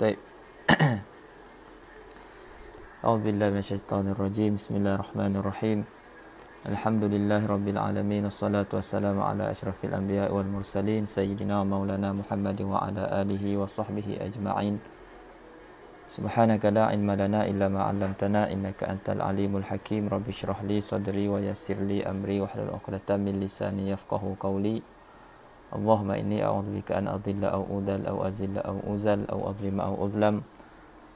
طيب أعوذ بالله من الشيطان الرجيم بسم الله الرحمن الرحيم الحمد لله رب العالمين والصلاة والسلام على أشرف الأنبياء والمرسلين سيدنا مولانا محمد وعلى آله وصحبه أجمعين سبحانك لا علم لنا إلا ما علمتنا إنك أنت العليم الحكيم رب اشرح لي صدري ويسر لي أمري واحلل عقدة من لساني يفقه قولي Allahumma inni a'udzubika an adilla aw udal aw azilla aw uzal aw adlima aw uzlam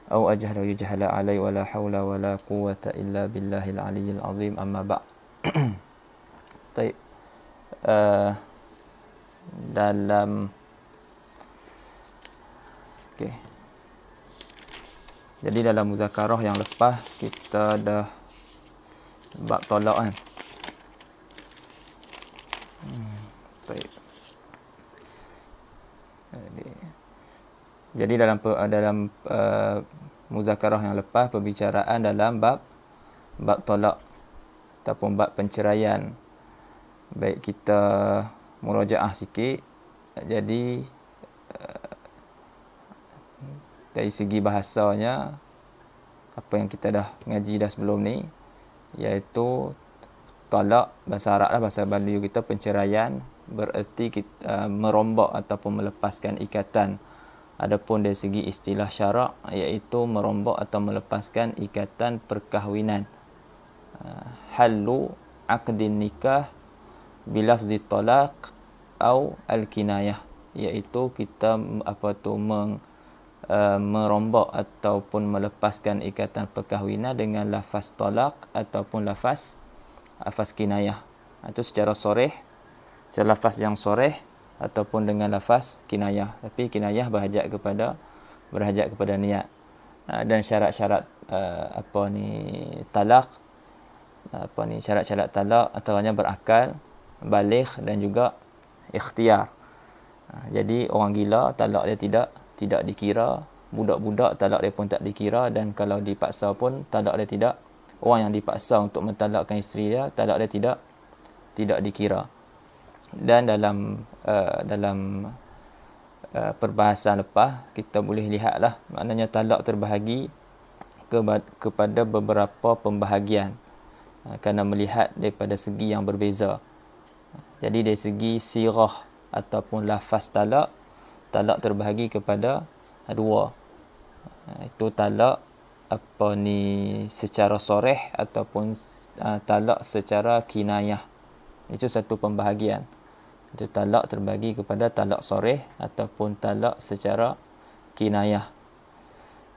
aw ajhala yujhala alai wa la hawla wa la quwwata illa billahil aliyyil azim amma ba' Baik uh, dalam Okey. Jadi dalam muzakarah yang lepas kita dah bab tolak kan. Hmm, baik. Jadi dalam eh, dalam uh, eh, muzakarah yang lepas pembicaraan dalam bab bab tolak ataupun bab penceraian baik kita murojaah sikit jadi eh, dari segi bahasanya apa yang kita dah ngaji dah sebelum ni iaitu tolak bahasa Arab lah bahasa Melayu kita penceraian bererti kita, uh, merombak ataupun melepaskan ikatan. Adapun dari segi istilah syarak iaitu merombak atau melepaskan ikatan perkahwinan. Uh, halu akad nikah bila bilafzi tolak atau al-kinayah iaitu kita apa tu meng, uh, merombak ataupun melepaskan ikatan perkahwinan dengan lafaz talak ataupun lafaz afas kinayah itu secara soreh secara lafaz yang soreh ataupun dengan lafaz kinayah tapi kinayah berhajat kepada berhajat kepada niat ah, dan syarat-syarat ah, apa ni talak ah, apa ni syarat-syarat talak antaranya berakal baligh dan juga ikhtiar jadi orang gila talak dia tidak tidak dikira budak-budak talak dia pun tak dikira dan kalau dipaksa pun talak dia tidak orang yang dipaksa untuk mentalakkan isteri dia talak dia tidak tidak dikira dan dalam uh, dalam uh, perbahasan lepas kita boleh lihatlah maknanya talak terbahagi ke- kepada beberapa pembahagian uh, kerana melihat daripada segi yang berbeza jadi dari segi sirah ataupun lafaz talak talak terbahagi kepada dua uh, itu talak apa ni secara soreh ataupun uh, talak secara kinayah itu satu pembahagian itu talak terbagi kepada talak soreh ataupun talak secara kinayah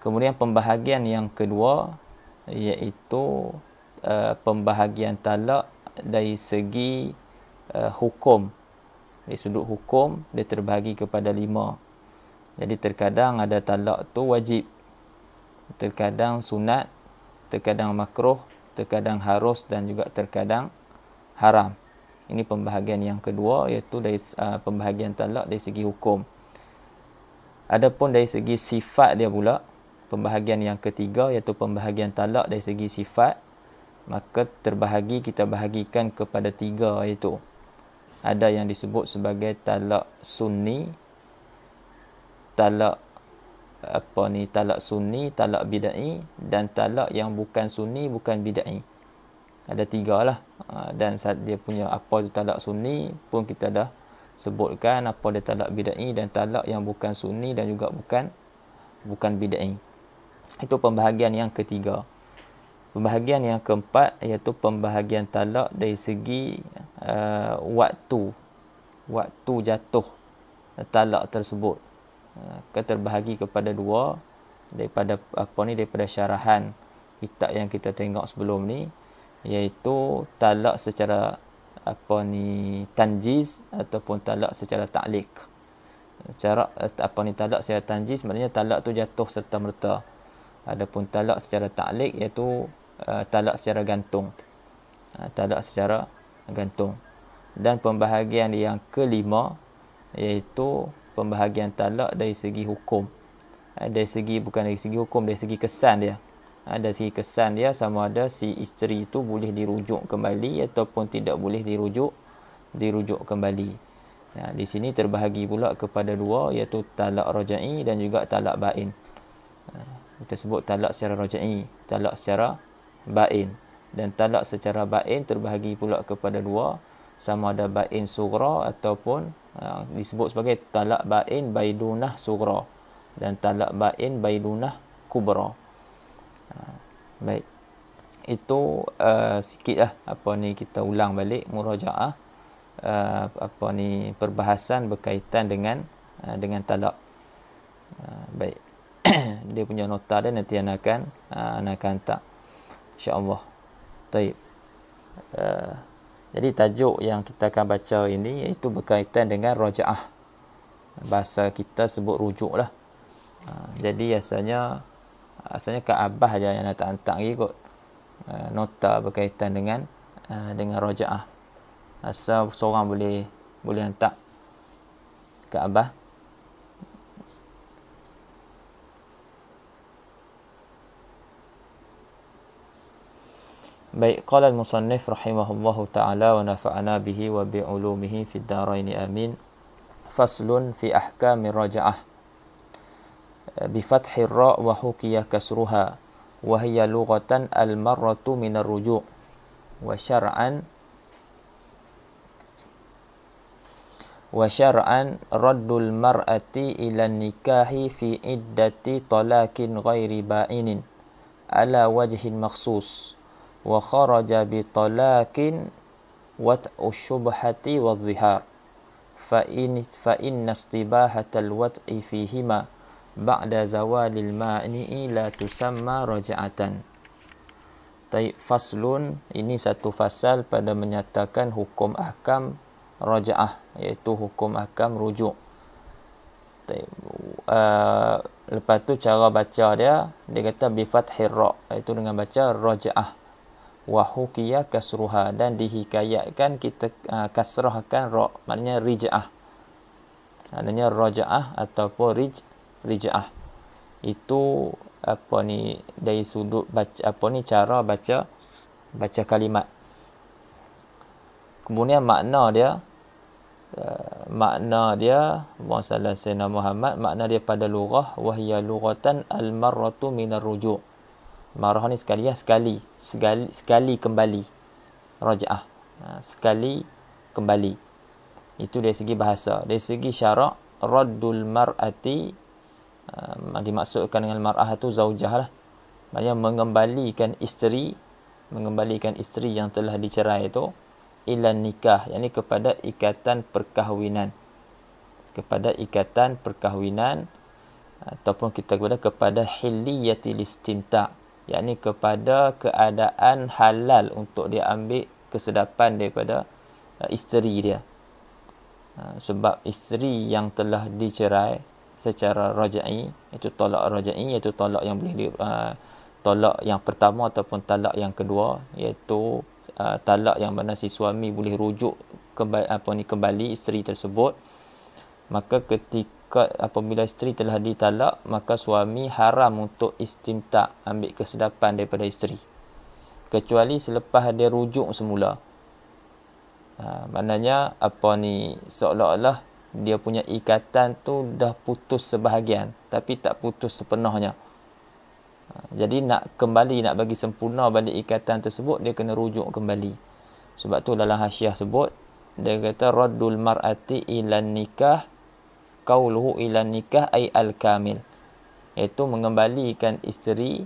kemudian pembahagian yang kedua iaitu uh, pembahagian talak dari segi uh, hukum dari sudut hukum dia terbahagi kepada lima jadi terkadang ada talak tu wajib terkadang sunat terkadang makruh terkadang harus dan juga terkadang haram. Ini pembahagian yang kedua iaitu dari uh, pembahagian talak dari segi hukum. Adapun dari segi sifat dia pula, pembahagian yang ketiga iaitu pembahagian talak dari segi sifat, maka terbahagi kita bahagikan kepada tiga iaitu ada yang disebut sebagai talak sunni, talak apa ni talak sunni, talak bid'ai dan talak yang bukan sunni bukan bid'ai ada tiga lah ah, dan saat dia punya apa itu talak sunni pun kita dah sebutkan apa dia talak bida'i dan talak yang bukan sunni dan juga bukan bukan bida'i itu pembahagian yang ketiga pembahagian yang keempat iaitu pembahagian talak dari segi uh, waktu waktu jatuh talak tersebut uh, ah, terbahagi kepada dua daripada apa ni daripada syarahan kitab yang kita tengok sebelum ni iaitu talak secara apa ni tanjiz ataupun talak secara taklik cara apa ni talak secara tanjiz maknanya talak tu jatuh serta merta adapun talak secara taklik iaitu uh, talak secara gantung uh, talak secara gantung dan pembahagian yang kelima iaitu pembahagian talak dari segi hukum uh, dari segi bukan dari segi hukum dari segi kesan dia uh, ada segi kesan dia sama ada si isteri itu boleh dirujuk kembali ataupun tidak boleh dirujuk dirujuk kembali ya, di sini terbahagi pula kepada dua iaitu talak roja'i dan juga talak bain ya, kita sebut talak secara roja'i talak secara bain dan talak secara bain terbahagi pula kepada dua sama ada bain sugra ataupun ya, disebut sebagai talak bain baidunah sugra dan talak bain baidunah kubra Ah, baik itu uh, ah, sikit lah apa ni kita ulang balik murajaah uh, apa ni perbahasan berkaitan dengan uh, dengan talak uh, baik dia punya nota dia nanti anak akan uh, anak akan hantar insyaAllah baik uh, jadi tajuk yang kita akan baca ini iaitu berkaitan dengan rojaah bahasa kita sebut rujuk lah uh, jadi biasanya asalnya ke Abah je yang nak hantar lagi kot uh, nota berkaitan dengan uh, dengan roja'ah asal seorang boleh boleh hantar ke Abah Baik, qala al-musannif rahimahullahu ta'ala wa nafa'ana bihi wa bi'ulumihi fid darain amin. Faslun fi ahkamir raja'ah. بفتح الراء وحكي كسرها وهي لغة المرة من الرجوع وشرعا وشرعا رد المرأة إلى النكاح في عدة طلاق غير بائن على وجه مخصوص وخرج بطلاق وطء الشبهة والظهار فإن, فإن استباحة الوطء فيهما ba'da zawalil ma'ni'i la tusamma raja'atan. Taib faslun, ini satu fasal pada menyatakan hukum ahkam raja'ah, iaitu hukum ahkam rujuk. Taib, uh, lepas tu cara baca dia, dia kata bifathir ra' iaitu dengan baca raja'ah. Wahukiyah kasruha dan dihikayatkan kita uh, kasrahkan ra' maknanya rija'ah. Maknanya raja'ah ataupun rija'ah rijaah itu apa ni dari sudut baca, apa ni cara baca baca kalimat kemudian makna dia uh, makna dia Muhammad Sayyidina Muhammad makna dia pada lughah wahya lughatan al marratu min ar rujuk marah ni sekali ya sekali sekali, sekali kembali rajaah ha, sekali kembali itu dari segi bahasa dari segi syarak raddul mar'ati um, dimaksudkan dengan mar'ah itu zaujah lah maknanya mengembalikan isteri mengembalikan isteri yang telah dicerai itu ila nikah yang kepada ikatan perkahwinan kepada ikatan perkahwinan ataupun kita kepada kepada hilyati listinta yakni kepada keadaan halal untuk dia ambil kesedapan daripada isteri dia sebab isteri yang telah dicerai secara rajai itu tolak rajai iaitu tolak yang boleh di uh, tolak yang pertama ataupun talak yang kedua iaitu uh, talak yang mana si suami boleh rujuk kembali apa ni kembali isteri tersebut maka ketika apabila isteri telah ditalak maka suami haram untuk istimta ambil kesedapan daripada isteri kecuali selepas dia rujuk semula uh, maknanya apa ni seolah-olah dia punya ikatan tu dah putus sebahagian tapi tak putus sepenuhnya ha, jadi nak kembali nak bagi sempurna balik ikatan tersebut dia kena rujuk kembali sebab tu dalam hasiah sebut dia kata raddul mar'ati ila nikah qauluhu ilan nikah ai al kamil iaitu mengembalikan isteri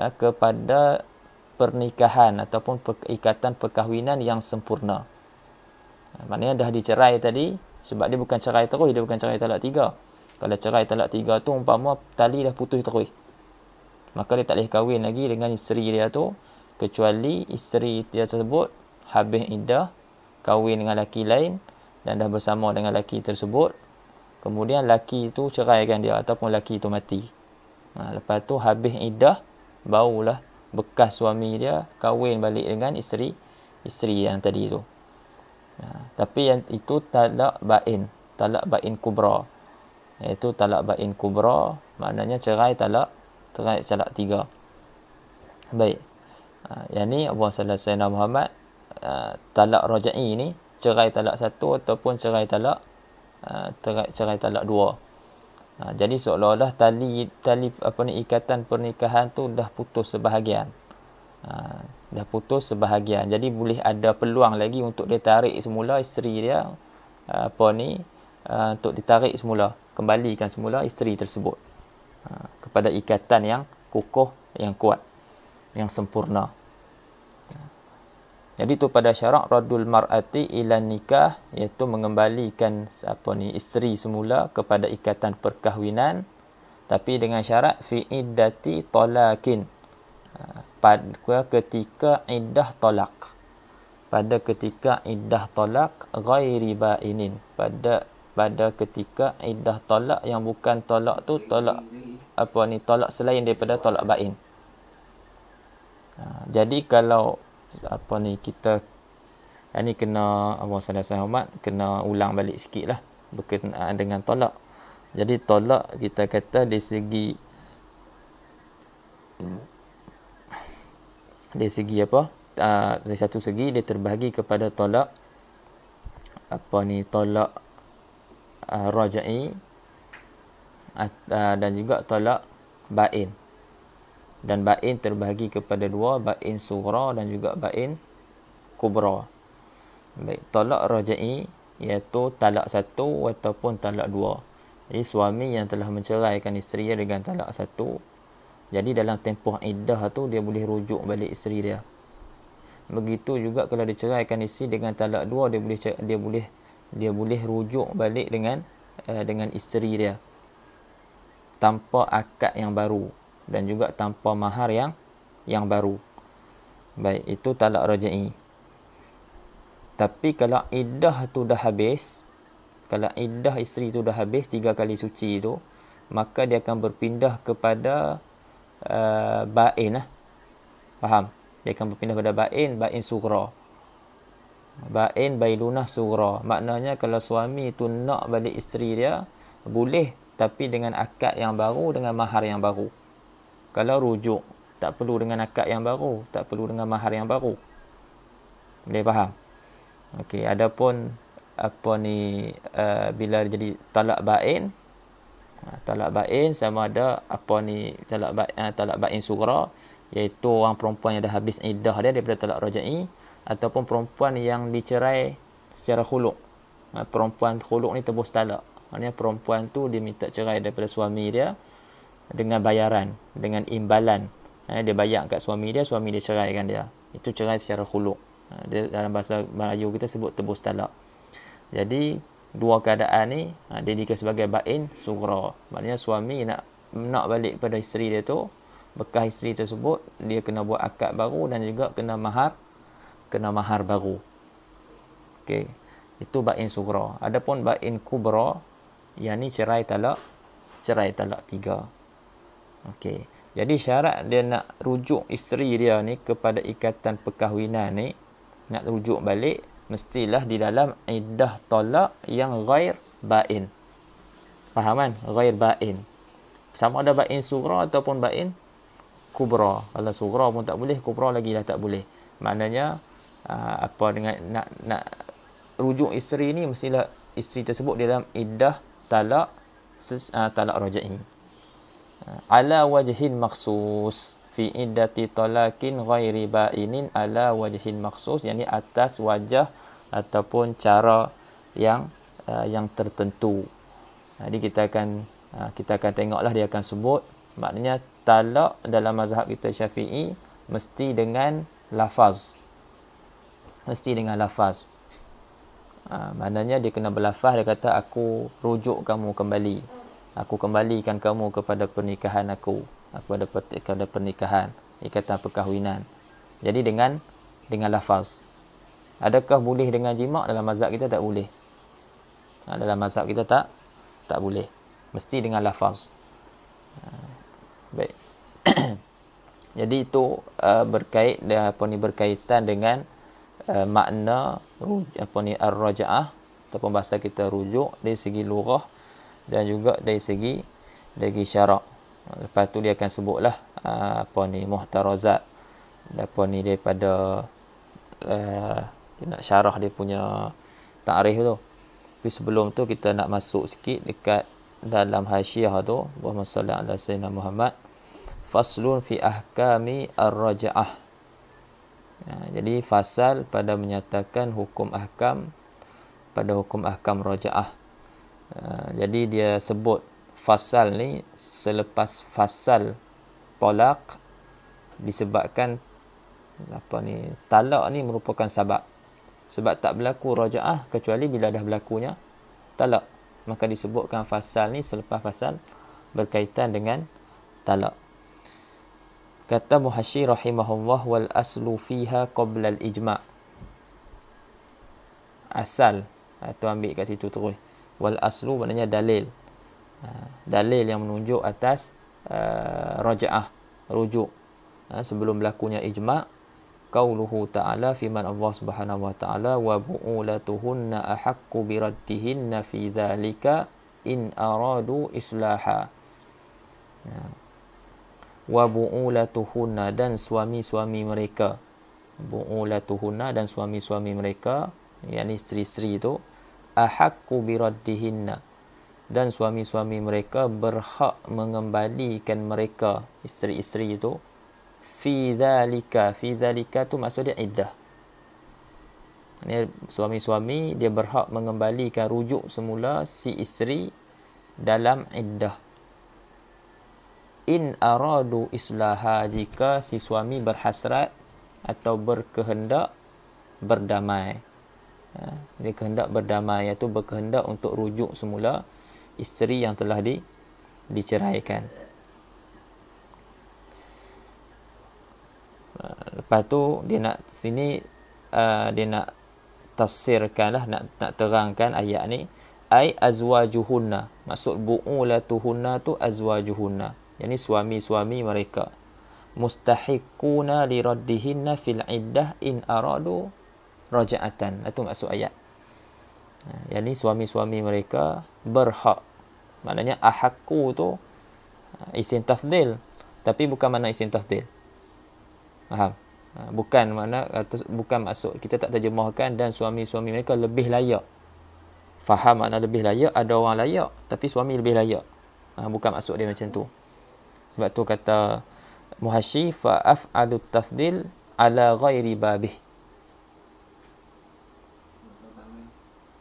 ha, kepada pernikahan ataupun ikatan perkahwinan yang sempurna ha, maknanya dah dicerai tadi sebab dia bukan cerai terus, dia bukan cerai talak tiga. Kalau cerai talak tiga tu, umpama tali dah putus terus. Maka dia tak boleh kahwin lagi dengan isteri dia tu. Kecuali isteri dia tersebut habis iddah, kahwin dengan lelaki lain dan dah bersama dengan lelaki tersebut. Kemudian lelaki tu kan dia ataupun lelaki tu mati. Ha, lepas tu habis iddah, barulah bekas suami dia kahwin balik dengan isteri isteri yang tadi tu. Ya, tapi yang itu talak bain, talak bain kubra. itu talak bain kubra, maknanya cerai talak, cerai talak tiga. Baik. Ha, yang ni Abu Sallallahu Muhammad uh, talak raja'i ni cerai talak satu ataupun cerai talak uh, ha, cerai, cerai talak dua. Ha, jadi seolah-olah tali tali apa ni ikatan pernikahan tu dah putus sebahagian. Ha, dah putus sebahagian jadi boleh ada peluang lagi untuk dia tarik semula isteri dia apa uh, ni uh, untuk ditarik semula kembalikan semula isteri tersebut uh, kepada ikatan yang kukuh yang kuat yang sempurna jadi tu pada syarak radul mar'ati ila nikah iaitu mengembalikan apa ni isteri semula kepada ikatan perkahwinan tapi dengan syarat fi iddati talakin pada ketika iddah tolak pada ketika iddah tolak ghairi bainin pada pada ketika iddah tolak yang bukan tolak tu tolak apa ni tolak selain daripada tolak bain ha, jadi kalau apa ni kita ini kena Allah sallallahu alaihi wasallam kena ulang balik sikitlah berkenaan ha, dengan tolak jadi tolak kita kata di segi dari segi apa uh, dari satu segi dia terbahagi kepada tolak apa ni tolak uh, rajai uh, dan juga tolak bain dan bain terbahagi kepada dua bain sughra dan juga bain kubra baik tolak rajai iaitu talak satu ataupun talak dua jadi suami yang telah menceraikan isteri dia dengan talak satu jadi dalam tempoh iddah tu dia boleh rujuk balik isteri dia. Begitu juga kalau dia ceraikan isteri dengan talak dua dia boleh dia boleh dia boleh rujuk balik dengan uh, dengan isteri dia. Tanpa akad yang baru dan juga tanpa mahar yang yang baru. Baik, itu talak rajai. Tapi kalau iddah tu dah habis, kalau iddah isteri tu dah habis tiga kali suci tu, maka dia akan berpindah kepada Uh, ba'in lah. Faham? Dia akan berpindah pada ba'in, ba'in sugra. Ba'in bailunah sugra. Maknanya kalau suami tu nak balik isteri dia, boleh tapi dengan akad yang baru dengan mahar yang baru. Kalau rujuk tak perlu dengan akad yang baru, tak perlu dengan mahar yang baru. Boleh faham? Okey, ada adapun apa ni uh, bila jadi talak ba'in, Ha, talak bain sama ada apa ni talak bain ha, talak bain sugra iaitu orang perempuan yang dah habis iddah dia daripada talak rajai ataupun perempuan yang dicerai secara khuluq ha, perempuan khuluq ni tebus talak maknanya perempuan tu dia minta cerai daripada suami dia dengan bayaran dengan imbalan dia bayar kat suami dia suami dia cerai kan dia itu cerai secara khuluq dia dalam bahasa Melayu kita sebut tebus talak jadi dua keadaan ni ha, dia dikira sebagai bain sugra maknanya suami nak nak balik pada isteri dia tu bekas isteri tersebut dia kena buat akad baru dan juga kena mahar kena mahar baru okey itu bain sugra adapun bain kubra yang cerai talak cerai talak tiga okey jadi syarat dia nak rujuk isteri dia ni kepada ikatan perkahwinan ni nak rujuk balik mestilah di dalam iddah tolak yang ghair bain. Faham kan? Ghair bain. Sama ada bain sugra ataupun bain kubra. Kalau sugra pun tak boleh, kubra lagi dah tak boleh. Maknanya, ah, apa dengan nak, nak rujuk isteri ni, mestilah isteri tersebut di dalam iddah talak, ah, talak roja'i. Ah, ala wajahin maksus. Maksus fi iddati talakin ghairi bainin ala wajhin maksus yakni atas wajah ataupun cara yang uh, yang tertentu. Jadi kita akan uh, kita akan tengoklah dia akan sebut maknanya talak dalam mazhab kita Syafi'i mesti dengan lafaz. Mesti dengan lafaz. Ha, maknanya dia kena berlafaz dia kata aku rujuk kamu kembali. Aku kembalikan kamu kepada pernikahan aku kepada kepada pernikahan ikatan perkahwinan jadi dengan dengan lafaz adakah boleh dengan jima dalam mazhab kita tak boleh ha, dalam mazhab kita tak tak boleh mesti dengan lafaz ha, baik jadi itu uh, berkait apa ni berkaitan dengan uh, makna apa ni ar-rajaah ataupun bahasa kita rujuk dari segi lughah dan juga dari segi dari syarak lepas tu dia akan sebutlah ah, apa ni muhtarazat apa ni daripada uh, nak syarah dia punya takrif tu tapi sebelum tu kita nak masuk sikit dekat dalam hasiah tu Allahumma salli ala sayyidina Muhammad faslun fi ahkami ar-raja'ah ya, jadi fasal pada menyatakan hukum ahkam pada hukum ahkam raja'ah uh, jadi dia sebut fasal ni selepas fasal tolak disebabkan apa ni talak ni merupakan sebab sebab tak berlaku rajaah kecuali bila dah berlakunya talak maka disebutkan fasal ni selepas fasal berkaitan dengan talak kata muhasyir rahimahullah wal aslu fiha qabla al ijma asal atau ah, ambil kat situ terus wal aslu maknanya dalil Ah, dalil yang menunjuk atas uh, ah, rajaah rujuk uh, sebelum berlakunya ijma' qauluhu ta'ala fi man Allah Subhanahu wa ta'ala wa bu'ulatuhunna ahaqqu bi raddihinna fi dhalika in aradu islaha wa bu'ulatuhunna dan suami-suami mereka bu'ulatuhunna dan suami-suami mereka yakni isteri-isteri itu ahaqqu bi raddihinna dan suami-suami mereka berhak mengembalikan mereka isteri-isteri itu fi dhalika fi dhalika tu maksud dia iddah ni suami-suami dia berhak mengembalikan rujuk semula si isteri dalam iddah in aradu islaha jika si suami berhasrat atau berkehendak berdamai ha, dia kehendak berdamai iaitu berkehendak untuk rujuk semula isteri yang telah di, diceraikan. Ah, lepas tu dia nak sini uh, dia nak tafsirkanlah nak nak terangkan ayat ni ai azwajuhunna maksud buulatuhunna tu azwajuhunna yakni suami-suami mereka mustahiquna liraddihinna fil iddah in aradu raja'atan itu maksud ayat ah, yakni suami-suami mereka berhak maknanya ahakku tu uh, isim tafdil tapi bukan mana isim tafdil faham uh, bukan makna bukan maksud kita tak terjemahkan dan suami-suami mereka lebih layak faham makna lebih layak ada orang layak tapi suami lebih layak uh, bukan maksud dia macam tu sebab tu kata muhasyi fa af'alu tafdil ala ghairi babih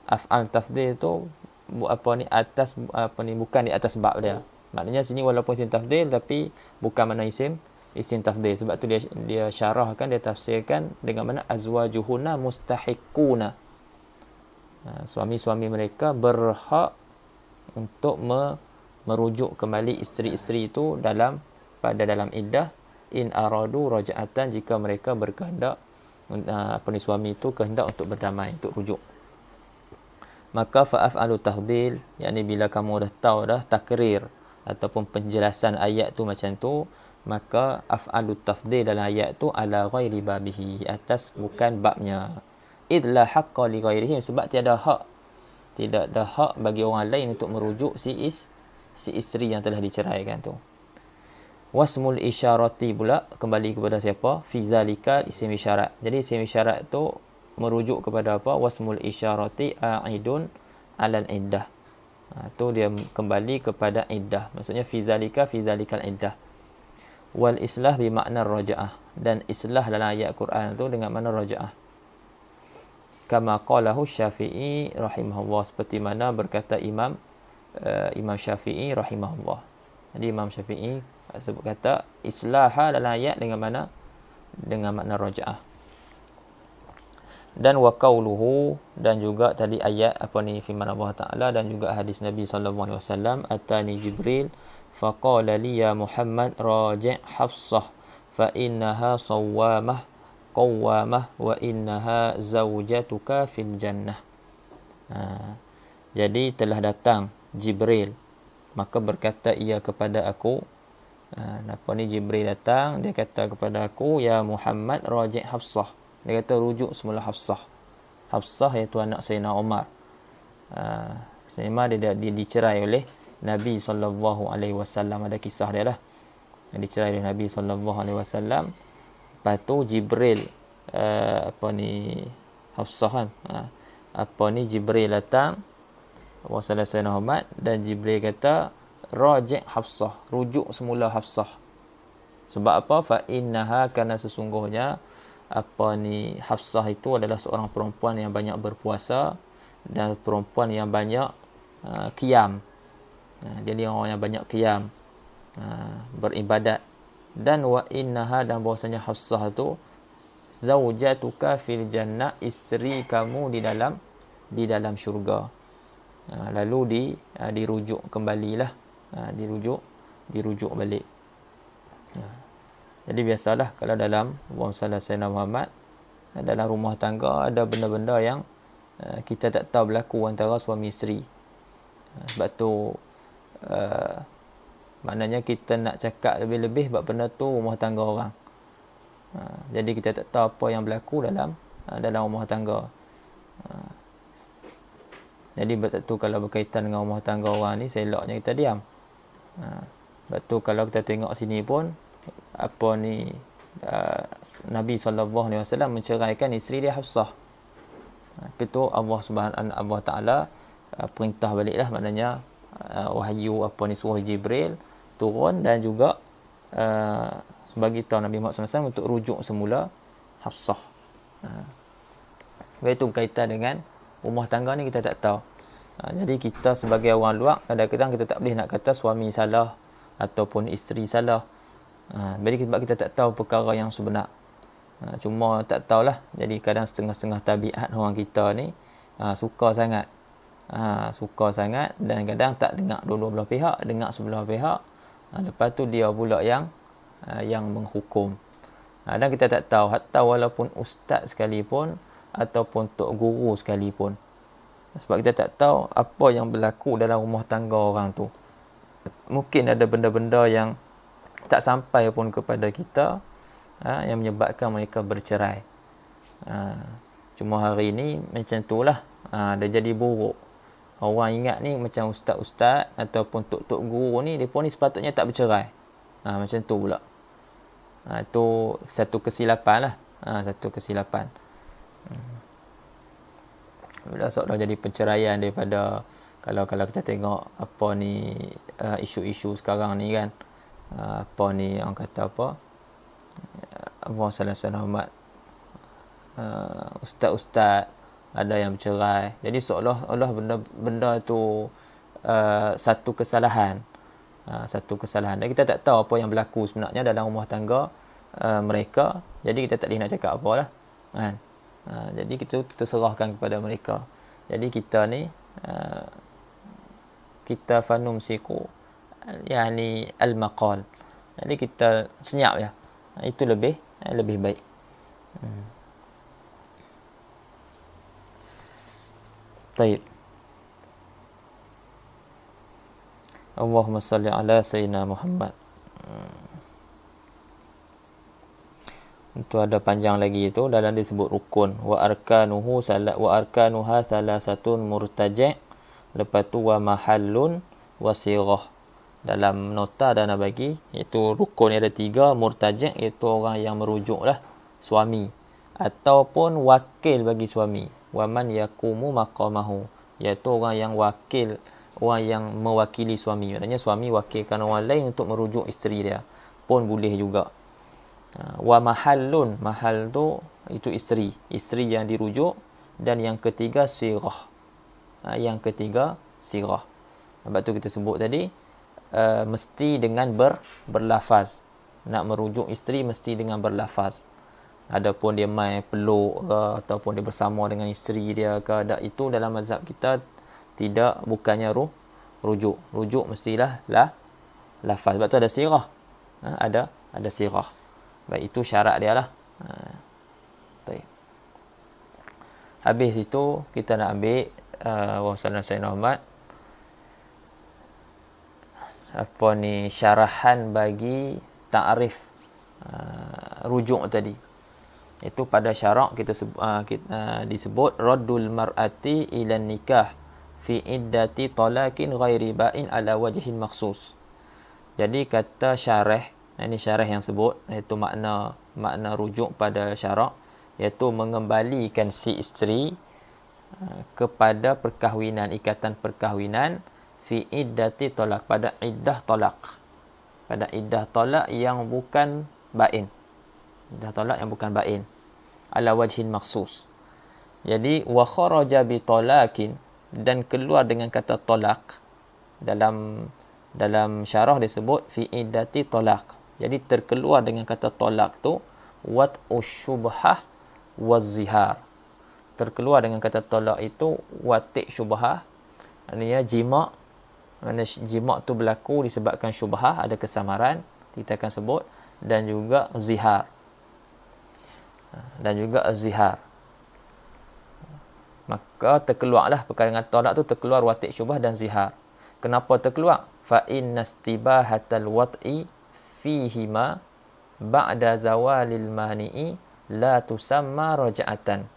af'al tafdil tu apa ni atas apa ni bukan di atas bab dia. Maknanya sini walaupun isim tafdil tapi bukan mana isim isim tafdil sebab tu dia dia syarahkan dia tafsirkan dengan mana azwajuhuna mustahiquna. Ha, suami-suami mereka berhak untuk me, merujuk kembali isteri-isteri itu dalam pada dalam iddah in aradu raja'atan jika mereka berkehendak ha, apa ni suami itu kehendak untuk berdamai untuk rujuk maka fa'af'alu tahdil yakni bila kamu dah tahu dah takrir ataupun penjelasan ayat tu macam tu maka af'alu tafdil dalam ayat tu ala ghairi babihi atas bukan babnya idla haqqa li ghairihi sebab tiada hak tidak ada hak bagi orang lain untuk merujuk si is si isteri yang telah diceraikan tu wasmul isyarati pula kembali kepada siapa fi zalika isim isyarat jadi isim isyarat tu merujuk kepada apa wasmul isyarati aidun alal iddah ha, tu dia kembali kepada iddah maksudnya fi zalika fi zalikal iddah wal islah bi makna rajaah dan islah dalam ayat Quran tu dengan makna rajaah kama qalahu syafi'i rahimahullah seperti mana berkata imam uh, imam syafi'i rahimahullah jadi imam syafi'i sebut kata islah dalam ayat dengan mana dengan makna rajaah dan wa dan juga tadi ayat apa ni firman Allah Taala dan juga hadis Nabi sallallahu alaihi wasallam atani Jibril faqala li ya Muhammad raji Hafsah fa innaha sawwamah qawwamah wa innaha zaujatuka fil jannah ha. jadi telah datang Jibril maka berkata ia kepada aku ha, apa ni Jibril datang dia kata kepada aku ya Muhammad raji Hafsah dia kata rujuk semula Hafsah. Hafsah iaitu anak Sayyidina Umar. Uh, ah, Sayyidina Umar dia, dia, dia dicerai oleh Nabi sallallahu alaihi wasallam ada kisah dia lah. Yang dicerai oleh Nabi sallallahu alaihi wasallam. Lepas tu Jibril uh, apa ni Hafsah kan. Uh, apa ni Jibril datang wasallam Sayyidina Umar dan Jibril kata rajik Hafsah, rujuk semula Hafsah. Sebab apa? Fa innaha kana sesungguhnya apa ni Hafsah itu adalah seorang perempuan yang banyak berpuasa dan perempuan yang banyak uh, kiam. Uh, jadi orang yang banyak kiam uh, beribadat dan wa innaha dan bahasanya Hafsah itu zaujatuka fil jannah isteri kamu di dalam di dalam syurga. Uh, lalu di uh, dirujuk kembalilah uh, dirujuk dirujuk balik. Uh. Jadi biasalah kalau dalam Wong Salah Sayyidina Muhammad eh, dalam rumah tangga ada benda-benda yang eh, kita tak tahu berlaku antara suami isteri. Eh, sebab tu uh, maknanya kita nak cakap lebih-lebih bab benda tu rumah tangga orang. Uh, jadi kita tak tahu apa yang berlaku dalam uh, dalam rumah tangga. Uh, jadi betul tu kalau berkaitan dengan rumah tangga orang ni seloknya kita diam. Uh, tu kalau kita tengok sini pun apa ni uh, Nabi Wasallam menceraikan isteri dia Hafsah. Tapi tu Allah Subhanahu Allah Taala uh, perintah baliklah maknanya uh, wahyu apa ni suruh Jibril turun dan juga uh, bagi tahu Nabi Muhammad SAW untuk rujuk semula Hafsah. Uh. Itu berkaitan dengan rumah tangga ni kita tak tahu. Ha, jadi kita sebagai orang luar kadang-kadang kita tak boleh nak kata suami salah ataupun isteri salah. Ha, jadi sebab kita tak tahu perkara yang sebenar ha, Cuma tak tahulah Jadi kadang setengah-setengah tabiat orang kita ni ha, Suka sangat Suka sangat Dan kadang tak dengar dua-dua belah pihak Dengar sebelah pihak Lepas tu dia pula yang Yang menghukum Dan kita tak tahu Hatta walaupun ustaz sekalipun Ataupun tok guru sekalipun Sebab kita tak tahu Apa yang berlaku dalam rumah tangga orang tu Mungkin ada benda-benda yang tak sampai pun kepada kita ha, yang menyebabkan mereka bercerai. Ha, cuma hari ini macam itulah. Ha, dia jadi buruk. Orang ingat ni macam ustaz-ustaz ataupun tok-tok guru ni, mereka ni sepatutnya tak bercerai. Ha, macam tu pula. Ha, itu satu kesilapan lah. Ha, satu kesilapan. Hmm. Bila sok dah jadi perceraian daripada kalau kalau kita tengok apa ni uh, isu-isu sekarang ni kan. Ah, apa ni orang kata apa Allah salah salah umat uh, ustaz-ustaz ada yang bercerai jadi seolah Allah benda benda tu uh, satu kesalahan uh, satu kesalahan dan kita tak tahu apa yang berlaku sebenarnya dalam rumah tangga uh, mereka jadi kita tak boleh nak cakap apa lah kan uh, jadi kita terserahkan kepada mereka jadi kita ni uh, kita fanum siku yani al maqal jadi kita senyap ya itu lebih eh, lebih baik hmm. Taib. Allahumma salli ala sayyidina Muhammad. Hmm. Itu ada panjang lagi itu dalam disebut rukun wa arkanuhu salat wa arkanuha salasatun murtaji' lepas tu wa mahallun wa sirah dalam nota dan bagi iaitu rukun ada tiga murtajik iaitu orang yang merujuk lah suami ataupun wakil bagi suami waman yakumu maqamahu iaitu orang yang wakil orang yang mewakili suami maknanya suami wakilkan orang lain untuk merujuk isteri dia pun boleh juga ha, wa mahallun mahal tu itu isteri isteri yang dirujuk dan yang ketiga sirah ha, yang ketiga sirah sebab tu kita sebut tadi Uh, mesti dengan ber, berlafaz nak merujuk isteri mesti dengan berlafaz adapun dia mai peluk ke ataupun dia bersama dengan isteri dia ke ada itu dalam mazhab kita tidak bukannya ruh rujuk rujuk mestilah lah lafaz sebab tu ada sirah ha, ada ada sirah baik itu syarat dia lah ha, habis itu kita nak ambil uh, wa sallallahu alaihi wasallam apa ni syarahan bagi takrif uh, rujuk tadi itu pada syarak kita, uh, kita uh, disebut raddul mar'ati ila nikah fi iddati talakin ghairi ba'in ala wajhin makhsus jadi kata syarah ini syarah yang sebut iaitu makna makna rujuk pada syarak iaitu mengembalikan si isteri uh, kepada perkahwinan ikatan perkahwinan fi iddati talak pada iddah tolak pada iddah tolak yang bukan bain iddah tolak yang bukan bain ala wajhin maksus jadi wa kharaja bi talakin dan keluar dengan kata tolak dalam dalam syarah disebut fi iddati talak jadi terkeluar dengan kata tolak tu wat usyubhah wazihar terkeluar dengan kata tolak itu watik syubhah artinya jima kerana jimak tu berlaku disebabkan syubhah ada kesamaran kita akan sebut dan juga zihar dan juga zihar maka terkeluarlah perkara tolak tu terkeluar watik syubhah dan zihar kenapa terkeluar fa innastibahatal wat'i fihi ma ba'da zawalil mani'i la tusamma raja'atan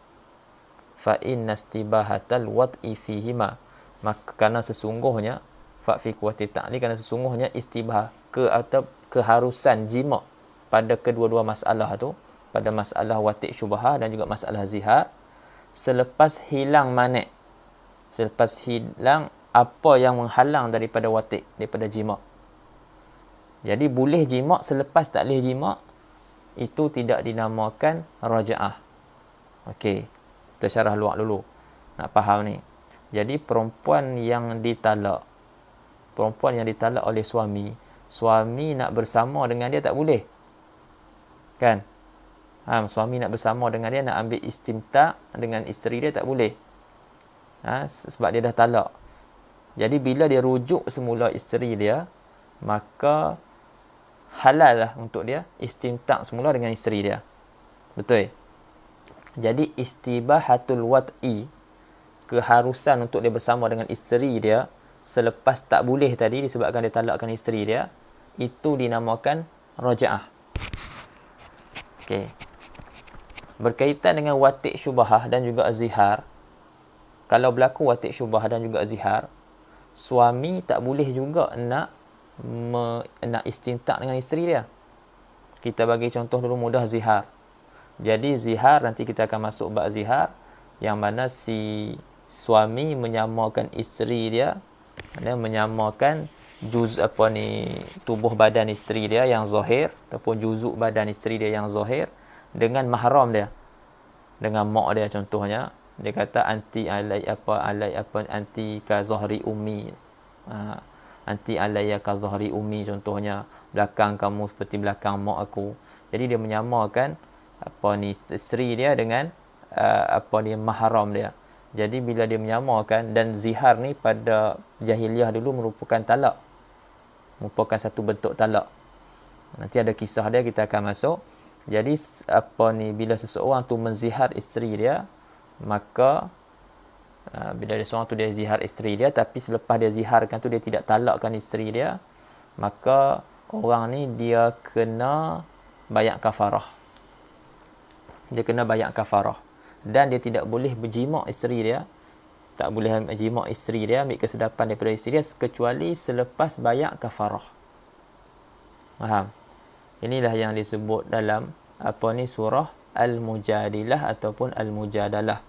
fa innastibahatal wat'i fihi ma maka kerana sesungguhnya fi kuwati ta'li kerana sesungguhnya istibah ke atau keharusan jima pada kedua-dua masalah tu pada masalah watik syubha dan juga masalah zihar selepas hilang manik selepas hilang apa yang menghalang daripada watik daripada jima jadi boleh jima selepas tak boleh jima itu tidak dinamakan rajaah okey kita syarah luak dulu nak faham ni jadi perempuan yang ditalak perempuan yang ditalak oleh suami suami nak bersama dengan dia tak boleh kan ha, suami nak bersama dengan dia nak ambil istimta dengan isteri dia tak boleh ha, sebab dia dah talak jadi bila dia rujuk semula isteri dia maka halal lah untuk dia istimta semula dengan isteri dia betul jadi istibahatul wat'i keharusan untuk dia bersama dengan isteri dia selepas tak boleh tadi disebabkan dia talakkan isteri dia itu dinamakan rajaah. Okey. Berkaitan dengan watik syubhah dan juga azihar. Kalau berlaku watik syubhah dan juga azihar, suami tak boleh juga nak me, nak istintak dengan isteri dia. Kita bagi contoh dulu mudah zihar. Jadi zihar nanti kita akan masuk bab zihar yang mana si suami menyamakan isteri dia dia menyamakan juz apa ni tubuh badan isteri dia yang zahir ataupun juzuk badan isteri dia yang zahir dengan mahram dia dengan mak dia contohnya dia kata anti alai apa alai apa anti ka zahri ummi ha, anti alai ka zahri ummi contohnya belakang kamu seperti belakang mak aku jadi dia menyamakan apa ni isteri dia dengan uh, apa ni mahram dia jadi bila dia menyamakan dan zihar ni pada jahiliah dulu merupakan talak. Merupakan satu bentuk talak. Nanti ada kisah dia kita akan masuk. Jadi apa ni bila seseorang tu menzihar isteri dia maka uh, bila dia seorang tu dia zihar isteri dia tapi selepas dia ziharkan tu dia tidak talakkan isteri dia maka orang ni dia kena bayar kafarah. Dia kena bayar kafarah dan dia tidak boleh berjima isteri dia tak boleh jima isteri dia ambil kesedapan daripada isteri dia kecuali selepas bayar kafarah faham inilah yang disebut dalam apa ni surah al-mujadilah ataupun al-mujadalah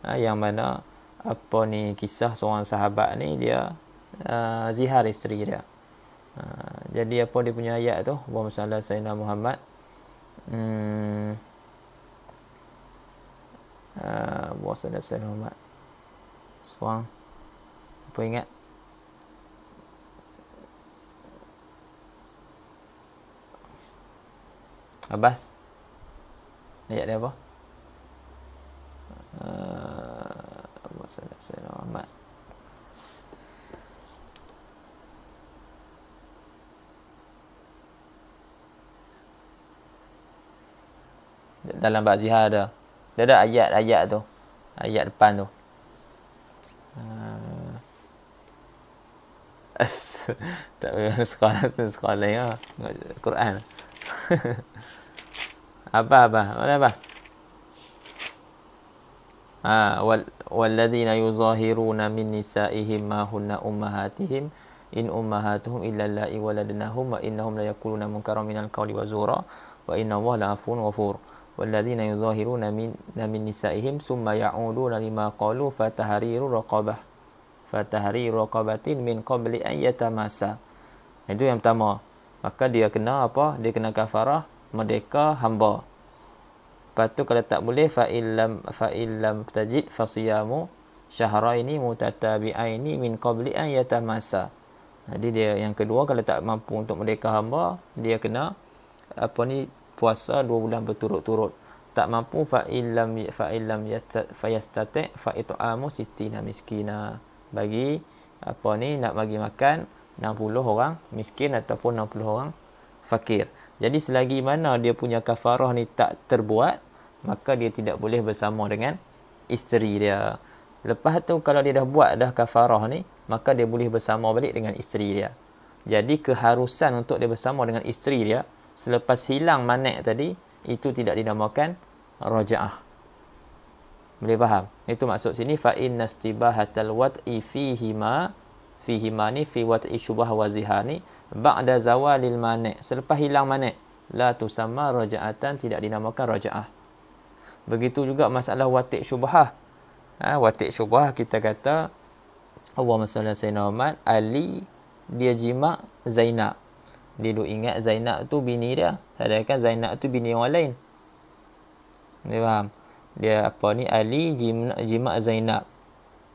ha, yang mana apa ni kisah seorang sahabat ni dia uh, zihar isteri dia uh, jadi apa dia punya ayat tu bermasalah sayyidina Muhammad hmm. Ah, buah sedasa ni Muhammad suang apa ingat Abbas ayat dia apa uh, buah sedasa Muhammad dalam bab zihar ada Dia ada ayat-ayat tu. Ayat depan tu. Uh, as tak payah sekolah tu sekolah ya. Quran. apa apa? Mana apa? Ah, wal walladzina yuzahiruna min nisaihim ma hunna ummahatihim in ummahatuhum illa la'i waladnahum wa innahum la yaquluna munkaran minal qawli wa zura wa inna allaha la'afuwun ghafur. والذين يظاهرون من من نسائهم ثم يعودون لما قالوا فتحرير رقبة فتحرير رقبة من قبل أن يتماسا itu yang pertama maka dia kena apa dia kena kafarah merdeka hamba lepas tu kalau tak boleh fa illam fa illam tajid fa siyamu syahraini mutatabi'aini min qabli an yatamasa jadi dia yang kedua kalau tak mampu untuk merdeka hamba dia kena apa ni puasa dua bulan berturut-turut. Tak mampu fa'ilam fa illam fa itu yastati siti na miskina. Bagi apa ni nak bagi makan 60 orang miskin ataupun 60 orang fakir. Jadi selagi mana dia punya kafarah ni tak terbuat, maka dia tidak boleh bersama dengan isteri dia. Lepas tu kalau dia dah buat dah kafarah ni, maka dia boleh bersama balik dengan isteri dia. Jadi keharusan untuk dia bersama dengan isteri dia, selepas hilang manek tadi itu tidak dinamakan rajaah boleh faham itu maksud sini fa innastibahatal wat'i fihi ma fihi ma ni fi wat'i syubah wa zihani ba'da zawalil manek selepas hilang manek la tusamma rajaatan tidak dinamakan rajaah begitu juga masalah watik syubhah ha, watik syubhah kita kata Allahumma salli sayyidina Muhammad Ali dia jima Zainab dia duk ingat Zainab tu bini dia. Sedangkan Zainab tu bini orang lain. Dia faham? Dia apa ni? Ali jimak jima Zainab.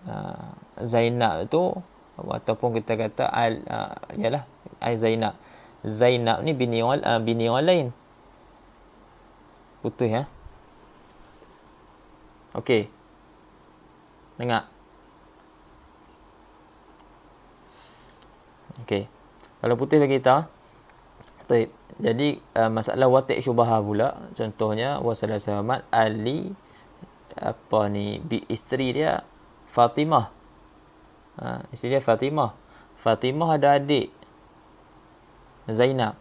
Uh, Zainab tu ataupun kita kata al uh, yalah ai Zainab. Zainab ni bini orang uh, bini orang lain. Putih ya. Okey. Dengar. Okey. Kalau putih bagi kita, Taib. Jadi uh, masalah watak syubaha pula contohnya wasalah sahamat Ali apa ni bi isteri dia Fatimah. Ha, isteri dia Fatimah. Fatimah ada adik Zainab.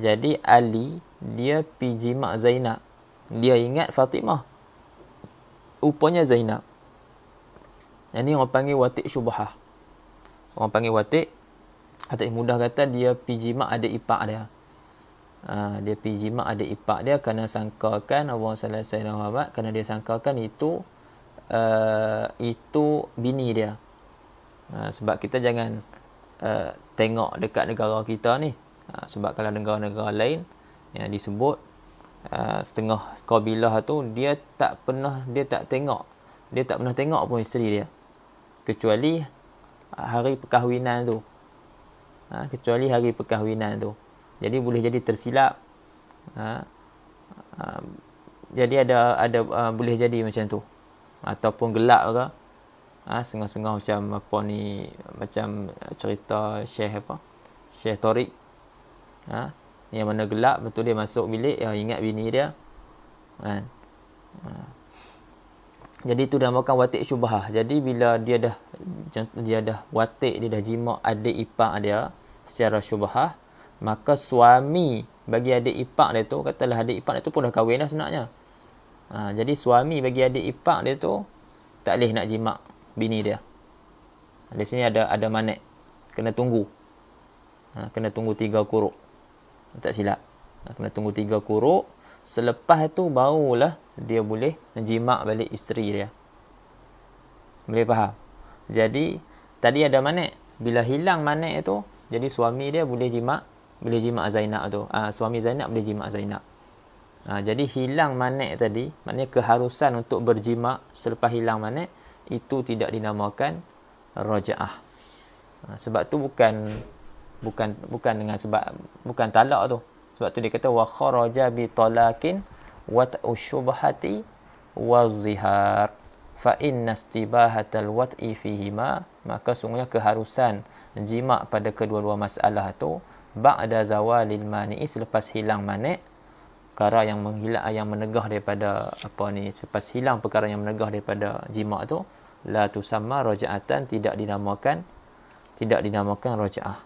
Jadi Ali dia pergi mak Zainab. Dia ingat Fatimah. Rupanya Zainab. Ini ni orang panggil watik syubaha. Orang panggil watik atau mudah kata dia pijimak ada ipak dia. Ha, dia pijimak ada ipak dia kerana sangkakan Allah Sallallahu Alaihi Wasallam kerana dia sangkakan itu uh, itu bini dia. Ha, sebab kita jangan uh, tengok dekat negara kita ni. Ha, sebab kalau negara-negara lain yang disebut uh, setengah kabilah tu dia tak pernah dia tak tengok dia tak pernah tengok pun isteri dia kecuali hari perkahwinan tu ha, kecuali hari perkahwinan tu jadi boleh jadi tersilap ha, ha, jadi ada ada ha, boleh jadi macam tu ataupun gelap ke ah ha, sengah-sengah macam apa ni macam cerita syekh apa syekh Torik ha, yang mana gelap betul dia masuk bilik ya ingat bini dia kan? ha, ha jadi itu dah makan watik syubhah jadi bila dia dah dia dah watik dia dah jima adik ipak dia secara syubhah maka suami bagi adik ipak dia tu katalah adik ipak dia tu pun dah kahwin dah sebenarnya ha, jadi suami bagi adik ipak dia tu tak boleh nak jima bini dia di sini ada ada manat kena tunggu ha, kena tunggu tiga kuruk tak silap ha, kena tunggu tiga kuruk selepas itu barulah dia boleh jimak balik isteri dia. Boleh faham? Jadi tadi ada manik. Bila hilang manik itu, jadi suami dia boleh jimak, boleh jimak Zainab tu. Ha, suami Zainab boleh jimak Zainab. Ha, jadi hilang manik tadi, maknanya keharusan untuk berjimak selepas hilang manik itu tidak dinamakan rojaah. Ha, sebab tu bukan bukan bukan dengan sebab bukan talak tu. Sebab tu dia kata wa kharaja bi talakin wat'u syubhati wa zihar fa inna al wat'i fihi ma maka sungguhnya keharusan jima pada kedua-dua masalah tu ba'da zawalil mani selepas hilang mani perkara yang menghilang yang menegah daripada apa ni selepas hilang perkara yang menegah daripada jima tu la tusamma raja'atan tidak dinamakan tidak dinamakan raja'ah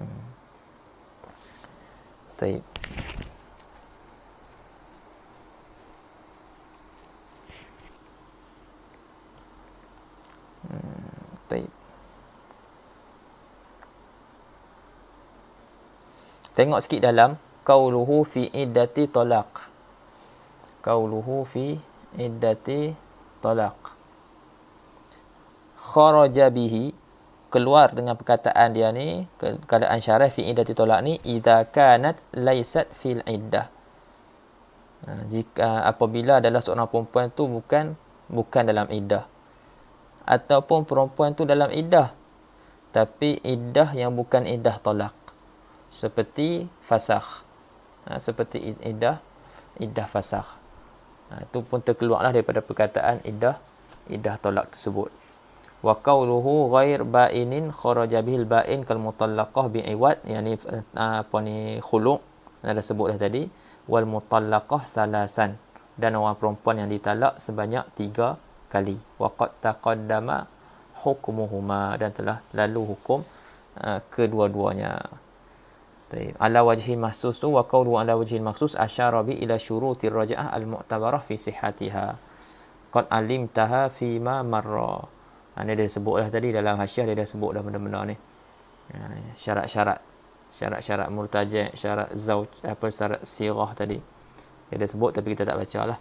hmm. Taip. Taib. Hmm, Tengok sikit dalam qauluhu fi iddati talaq. Qauluhu fi iddati talaq. Kharaja bihi keluar dengan perkataan dia ni keadaan syarah fi iddati talaq ni idza kanat laysat fil iddah. Ha, jika apabila adalah seorang perempuan tu bukan bukan dalam iddah ataupun perempuan tu dalam iddah tapi iddah yang bukan iddah talak seperti fasakh ha, seperti iddah iddah fasakh ha, itu pun terkeluarlah daripada perkataan iddah iddah talak tersebut wa qawluhu ghair ba'inin kharaja bil ba'in kal mutallaqah bi iwad yani ha, apa ni khulu ada sebut dah tadi wal mutallaqah salasan dan orang perempuan yang ditalak sebanyak tiga kali waqad taqaddama hukmuhuma dan telah lalu hukum uh, kedua-duanya طيب ala wajhi mahsus tu wa qawlu ala wajhi mahsus asyara bi ila syuruti raja'ah al mu'tabarah fi sihhatiha qad alimtaha fi ma marra ini ha, dia sebut dah tadi dalam hasyiah dia dah sebut dah benda-benda ni ha, syarat-syarat syarat-syarat murtajah syarat zauj apa syarat sirah tadi dia dah sebut tapi kita tak baca lah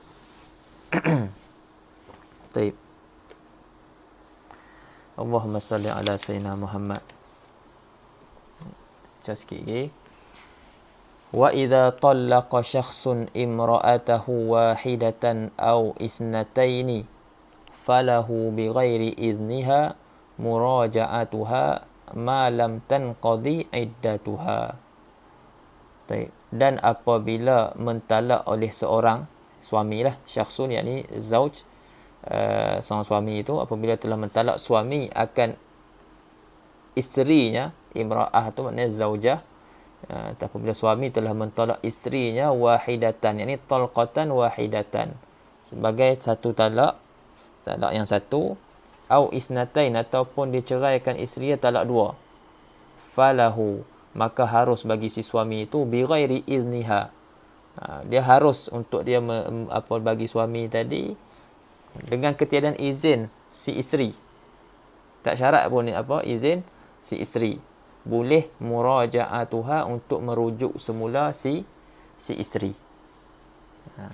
Taib. Allahumma salli ala Sayyidina Muhammad. Baca sikit lagi. وَإِذَا طَلَّقَ شَخْصٌ إِمْرَأَتَهُ وَاحِدَةً أَوْ إِسْنَتَيْنِ فَلَهُ بِغَيْرِ إِذْنِهَا مُرَاجَعَتُهَا مَا لَمْ تَنْقَضِي عِدَّتُهَا Dan apabila mentalak oleh seorang suami lah, syaksun yakni zauj, uh, uh, seorang suami itu apabila telah mentalak suami akan isterinya imra'ah tu maknanya zaujah uh, apabila suami telah mentalak isterinya wahidatan yakni talqatan wahidatan sebagai satu talak talak yang satu au isnatain ataupun diceraikan isteri talak dua falahu maka harus bagi si suami itu bi ghairi idniha ah, dia harus untuk dia apa bagi suami tadi dengan ketiadaan izin si isteri tak syarat pun ni apa izin si isteri boleh muraja'atuha untuk merujuk semula si si isteri ha.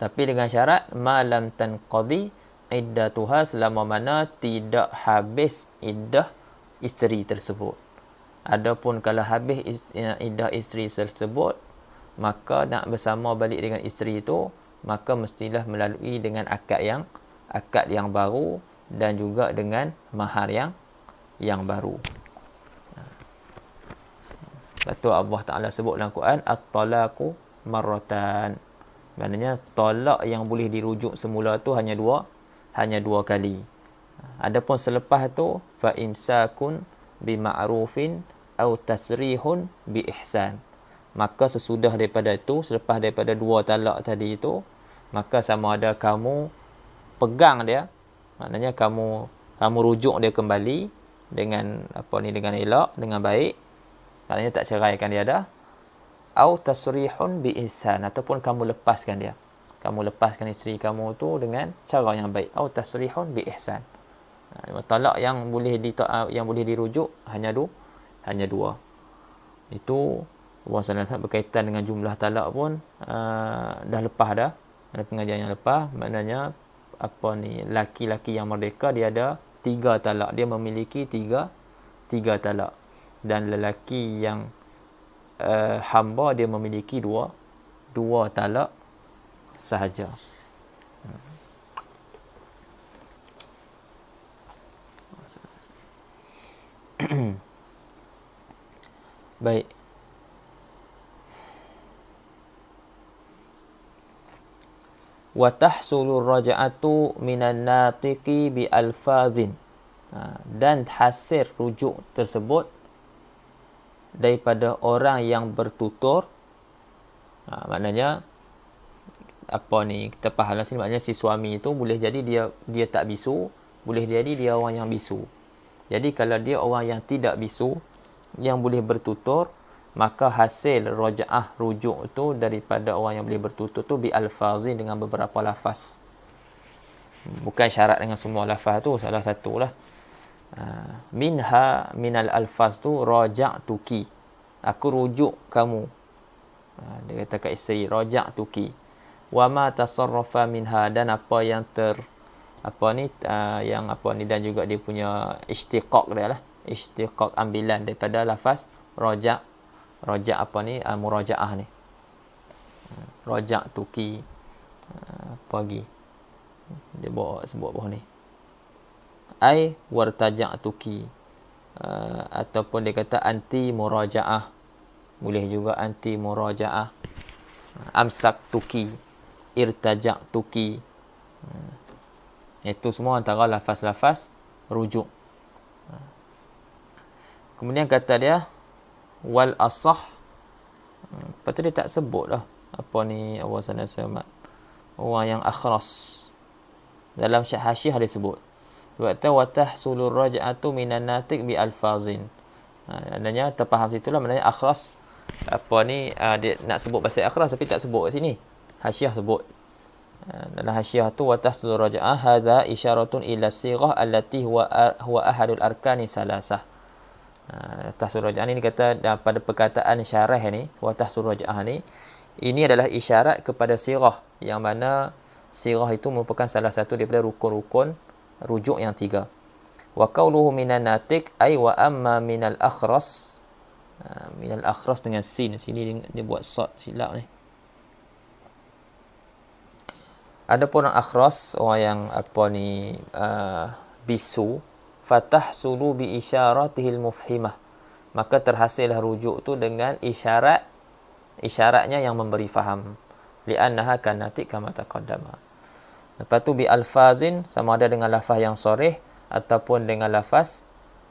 tapi dengan syarat malam tanqadi iddatuha selama mana tidak habis iddah isteri tersebut adapun kalau habis ya, iddah isteri tersebut maka nak bersama balik dengan isteri itu maka mestilah melalui dengan akad yang akad yang baru dan juga dengan mahar yang yang baru. Sebab Allah Ta'ala sebut dalam Quran At-talaku marratan Maknanya tolak yang boleh dirujuk semula tu hanya dua Hanya dua kali Adapun selepas tu Fa'imsakun bima'rufin atau tasrihun bi'ihsan Maka sesudah daripada itu Selepas daripada dua talak tadi itu maka sama ada kamu pegang dia maknanya kamu kamu rujuk dia kembali dengan apa ni dengan elok dengan baik maknanya tak ceraikan dia dah au tasrihun bi ihsan ataupun kamu lepaskan dia kamu lepaskan isteri kamu tu dengan cara yang baik au tasrihun bi ihsan ha, talak yang boleh di yang boleh dirujuk hanya dua hanya dua itu Allah berkaitan dengan jumlah talak pun uh, dah lepas dah ada pengajian yang lepas maknanya apa ni laki-laki yang merdeka dia ada tiga talak dia memiliki tiga tiga talak dan lelaki yang uh, hamba dia memiliki dua dua talak sahaja hmm. Baik. wa tahsulur raja'atu minan natiqi bi alfazin dan hasil rujuk tersebut daripada orang yang bertutur ha, maknanya apa ni kita faham lah sini maknanya si suami itu boleh jadi dia dia tak bisu boleh jadi dia orang yang bisu jadi kalau dia orang yang tidak bisu yang boleh bertutur maka hasil roja'ah rujuk tu daripada orang yang boleh bertutur tu bi alfazi dengan beberapa lafaz bukan syarat dengan semua lafaz tu salah satulah ah, minha minal alfaz tu rojak tuki aku rujuk kamu ah, dia kata kat isteri rojak tuki wa ma tasarrafa minha dan apa yang ter apa ni ah, yang apa ni dan juga dia punya istiqaq dia lah istiqaq ambilan daripada lafaz rojak rojak apa ni uh, ah, murojaah ni hmm, rojak tuki uh, pagi dia bawa sebut bahawa ni ai wartajak tuki uh, ataupun dia kata anti murojaah boleh juga anti murojaah amsak tuki irtajak tuki uh, itu semua antara lafaz-lafaz rujuk uh. kemudian kata dia wal asah lepas tu dia tak sebut lah apa ni Allah sana selamat orang yang akhras dalam syah hasyih dia sebut sebab tu watah sulur raja'atu minan natik bi alfazin ha, adanya terfaham situlah, lah maknanya akhras apa ni uh, dia nak sebut bahasa akhras tapi tak sebut kat sini hasyih sebut ha, dalam hasyiah tu watah sulur raja'ah hadha isyaratun ila sirah alati huwa, huwa ahadul arkani salasah Uh, ah, tahsul raja'ah ni kata pada perkataan syarah ini, wa tahsul raja'ah ni ini adalah isyarat kepada sirah yang mana sirah itu merupakan salah satu daripada rukun-rukun rujuk yang tiga wa kauluhu minan natik ay wa amma minal akhras uh, minal akhras dengan sin sini dia, dia buat sot silap ni ada pun akhras orang yang apa ni uh, bisu fatah sulu bi isyaratihil mufhimah maka terhasillah rujuk tu dengan isyarat isyaratnya yang memberi faham li annaha kanati kama taqaddama lepas tu bi alfazin sama ada dengan lafaz yang sorih ataupun dengan lafaz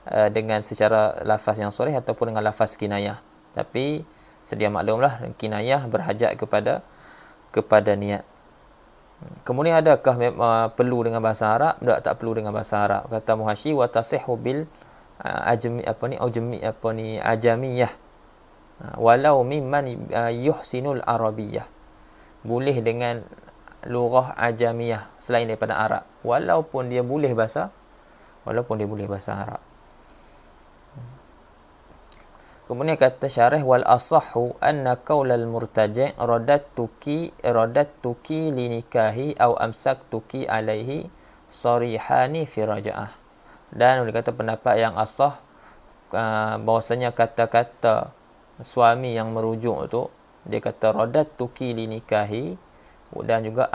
eh, dengan secara lafaz yang sorih ataupun dengan lafaz kinayah tapi sedia maklumlah kinayah berhajat kepada kepada niat Kemudian adakah uh, perlu dengan bahasa Arab? Tak tak perlu dengan bahasa Arab. Kata Muhashi wa tasihhu bil uh, ajmi apa ni ajmi apa ni ajamiyah. Uh, walau mimman uh, yuhsinul arabiyah. Boleh dengan lughah ajamiyah selain daripada Arab. Walaupun dia boleh bahasa walaupun dia boleh bahasa Arab. Kemudian kata syarah wal asahhu anna qaulal murtaji radattuki radattuki li nikahi aw tuki alaihi sarihani fi raja'ah. Dan dia kata pendapat yang asah ah, bahwasanya kata-kata suami yang merujuk tu dia kata tuki li nikahi dan juga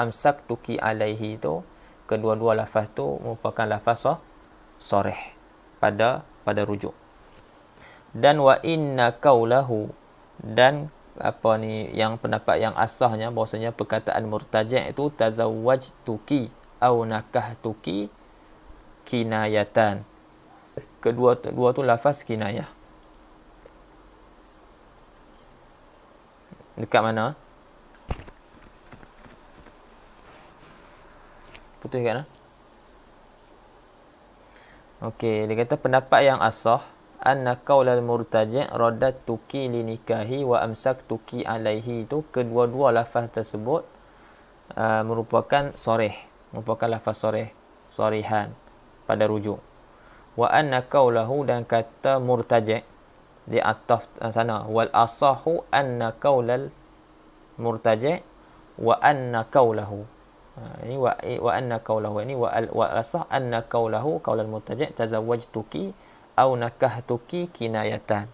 tuki alaihi tu kedua-dua lafaz tu merupakan lafaz sah pada pada rujuk dan wa inna kaulahu dan apa ni yang pendapat yang asahnya bahasanya perkataan murtajah itu tazawaj tazawwajtuki au tuki kinayatan kedua dua tu lafaz kinayah dekat mana putih kan Okey, dia kata pendapat yang asah anna qaulal murtaji' radat tuki li nikahi wa amsak tuki alaihi itu kedua-dua lafaz tersebut uh, merupakan sorih merupakan lafaz sorih sorihan pada rujuk wa anna qaulahu dan kata murtaji' di ataf uh, sana wal asahu anna qaulal murtaji' wa anna qaulahu uh, ini wa, wa anna qaulahu ini wa al wa asah anna qaulahu qaulal murtaji' tazawwajtuki au nakah tuki kinayatan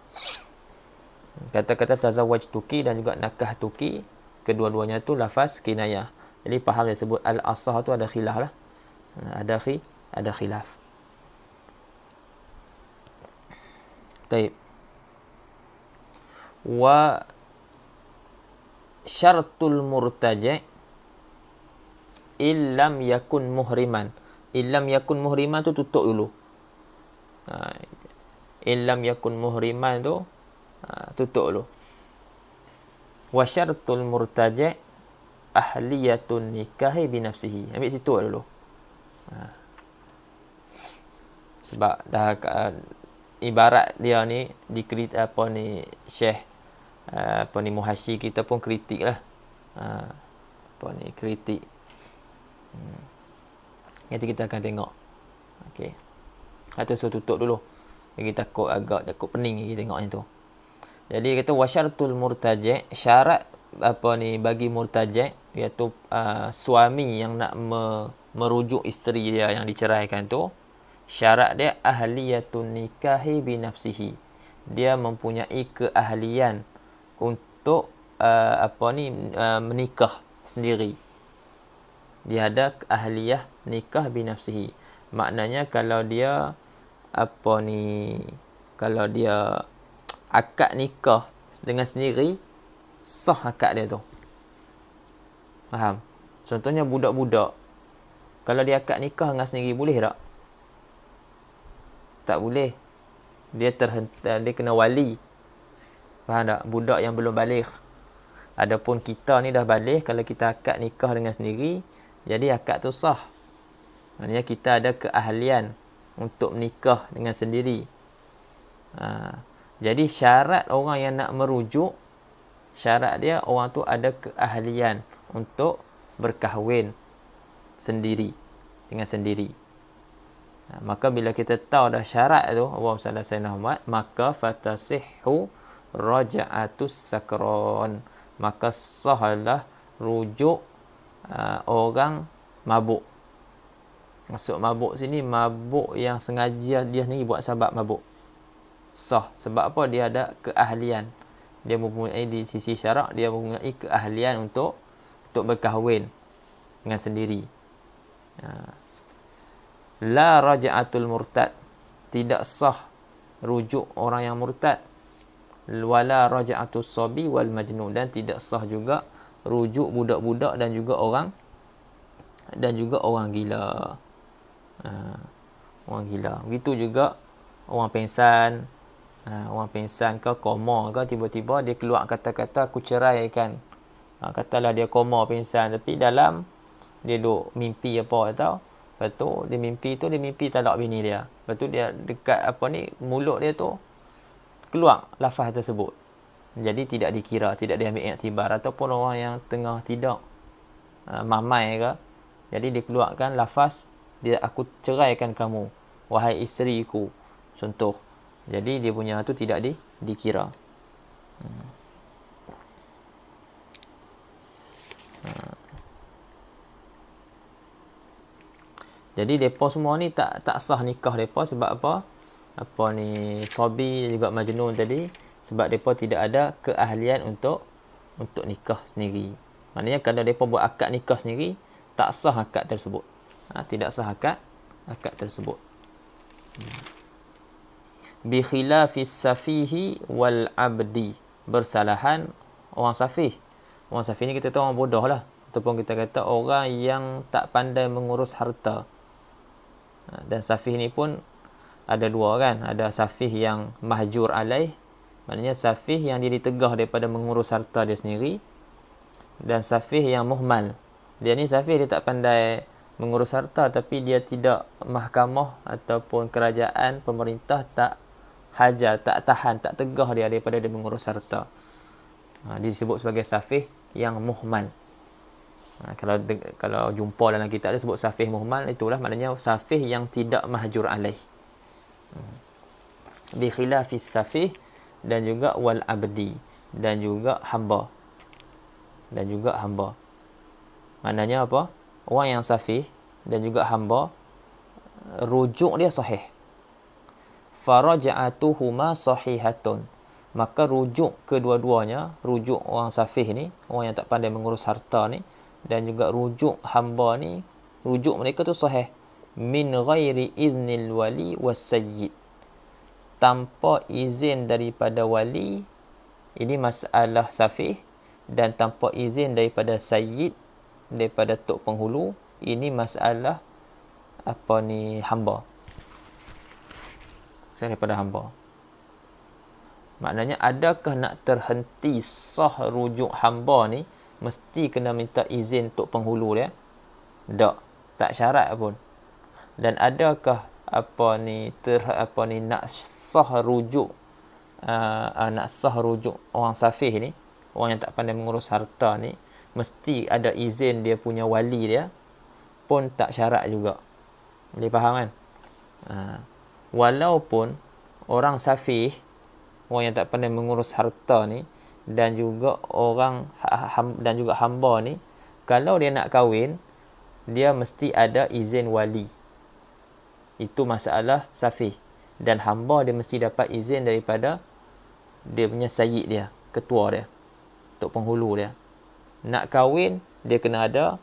kata-kata tazawaj tuki dan juga nakah tuki kedua-duanya tu lafaz kinayah jadi faham yang sebut al asah tu ada khilaf lah ada khi ada khilaf baik wa syartul murtaji' illam yakun muhriman illam yakun muhriman tu tutup dulu Ha, ilam yakun muhriman tu ha, tutup dulu wa syartul murtajah ahliyatun nikahi binafsihi ambil situ lah dulu ha. sebab dah uh, ibarat dia ni dikrit apa ni syekh uh, apa ni muhashi kita pun kritik lah uh, apa ni kritik hmm. nanti kita akan tengok okey atau suruh tutup dulu. Lagi takut agak takut pening lagi tengok macam tu. Jadi dia kata wasyartul murtaje syarat apa ni bagi murtaje iaitu uh, suami yang nak me, merujuk isteri dia yang diceraikan tu syarat dia ahliyatun nikahi binafsihi dia mempunyai keahlian untuk uh, apa ni uh, menikah sendiri dia ada keahlian nikah binafsihi maknanya kalau dia apa ni kalau dia akad nikah dengan sendiri sah akad dia tu faham contohnya budak-budak kalau dia akad nikah dengan sendiri boleh tak tak boleh dia terhenti dia kena wali faham tak budak yang belum balik adapun kita ni dah balik kalau kita akad nikah dengan sendiri jadi akad tu sah maknanya kita ada keahlian untuk menikah dengan sendiri. Ha. Jadi syarat orang yang nak merujuk, syarat dia orang tu ada keahlian untuk berkahwin sendiri dengan sendiri. Ha. Maka bila kita tahu dah syarat tu, Allah Subhanahu Wa maka fatasihu raja'atus sakron maka sahalah rujuk uh, orang mabuk Masuk mabuk sini mabuk yang sengaja dia sendiri buat sahabat mabuk. Sah sebab apa dia ada keahlian. Dia mempunyai di sisi syarak dia mempunyai keahlian untuk untuk berkahwin dengan sendiri. Ha. La raja'atul murtad tidak sah rujuk orang yang murtad. Wala raja'atul sabi wal majnu dan tidak sah juga rujuk budak-budak dan juga orang dan juga orang gila uh, orang gila begitu juga orang pensan uh, ah, orang pensan ke koma ke tiba-tiba dia keluar kata-kata aku cerai kan uh, katalah dia koma pensan tapi dalam dia duk mimpi apa tau lepas tu dia mimpi tu dia mimpi tak talak bini dia lepas tu dia dekat apa ni mulut dia tu keluar lafaz tersebut jadi tidak dikira tidak diambil iktibar ataupun orang yang tengah tidak uh, mamai ke jadi dikeluarkan lafaz dia aku ceraikan kamu wahai isteri ku contoh jadi dia punya tu tidak di dikira hmm. Jadi depa semua ni tak tak sah nikah depa sebab apa? Apa ni Sobi juga Majnun tadi sebab depa tidak ada keahlian untuk untuk nikah sendiri. Maknanya kalau depa buat akad nikah sendiri tak sah akad tersebut ha, tidak sah akad akad tersebut hmm. bi khilafi safihi wal abdi bersalahan orang safih orang safih ni kita tahu orang bodoh lah ataupun kita kata orang yang tak pandai mengurus harta ha, dan safih ni pun ada dua kan ada safih yang mahjur alaih maknanya safih yang diri tegah daripada mengurus harta dia sendiri dan safih yang muhmal dia ni safih dia tak pandai mengurus harta tapi dia tidak mahkamah ataupun kerajaan pemerintah tak haja tak tahan tak tegah dia daripada dia mengurus harta ha, dia disebut sebagai safih yang muhmal ha, kalau kalau jumpa dalam kitab dia sebut safih muhmal itulah maknanya safih yang tidak mahjur alaih hmm. bi khilafis safih dan juga wal abdi dan juga hamba dan juga hamba maknanya apa orang yang safih dan juga hamba rujuk dia sahih faraja'atuhuma sahihatun maka rujuk kedua-duanya rujuk orang safih ni orang yang tak pandai mengurus harta ni dan juga rujuk hamba ni rujuk mereka tu sahih min ghairi idnil wali wasayyid tanpa izin daripada wali ini masalah safih dan tanpa izin daripada sayyid daripada tok penghulu ini masalah apa ni hamba saya daripada hamba maknanya adakah nak terhenti sah rujuk hamba ni mesti kena minta izin tok penghulu dia tak tak syarat pun dan adakah apa ni ter apa ni nak sah rujuk uh, uh, nak sah rujuk orang safih ni orang yang tak pandai mengurus harta ni mesti ada izin dia punya wali dia pun tak syarat juga. Boleh faham kan? Ha. Walaupun orang safih, orang yang tak pandai mengurus harta ni dan juga orang ha-, ha-, dan juga hamba ni kalau dia nak kahwin dia mesti ada izin wali. Itu masalah safih dan hamba dia mesti dapat izin daripada dia punya sayyid dia, ketua dia untuk penghulu dia nak kahwin dia kena ada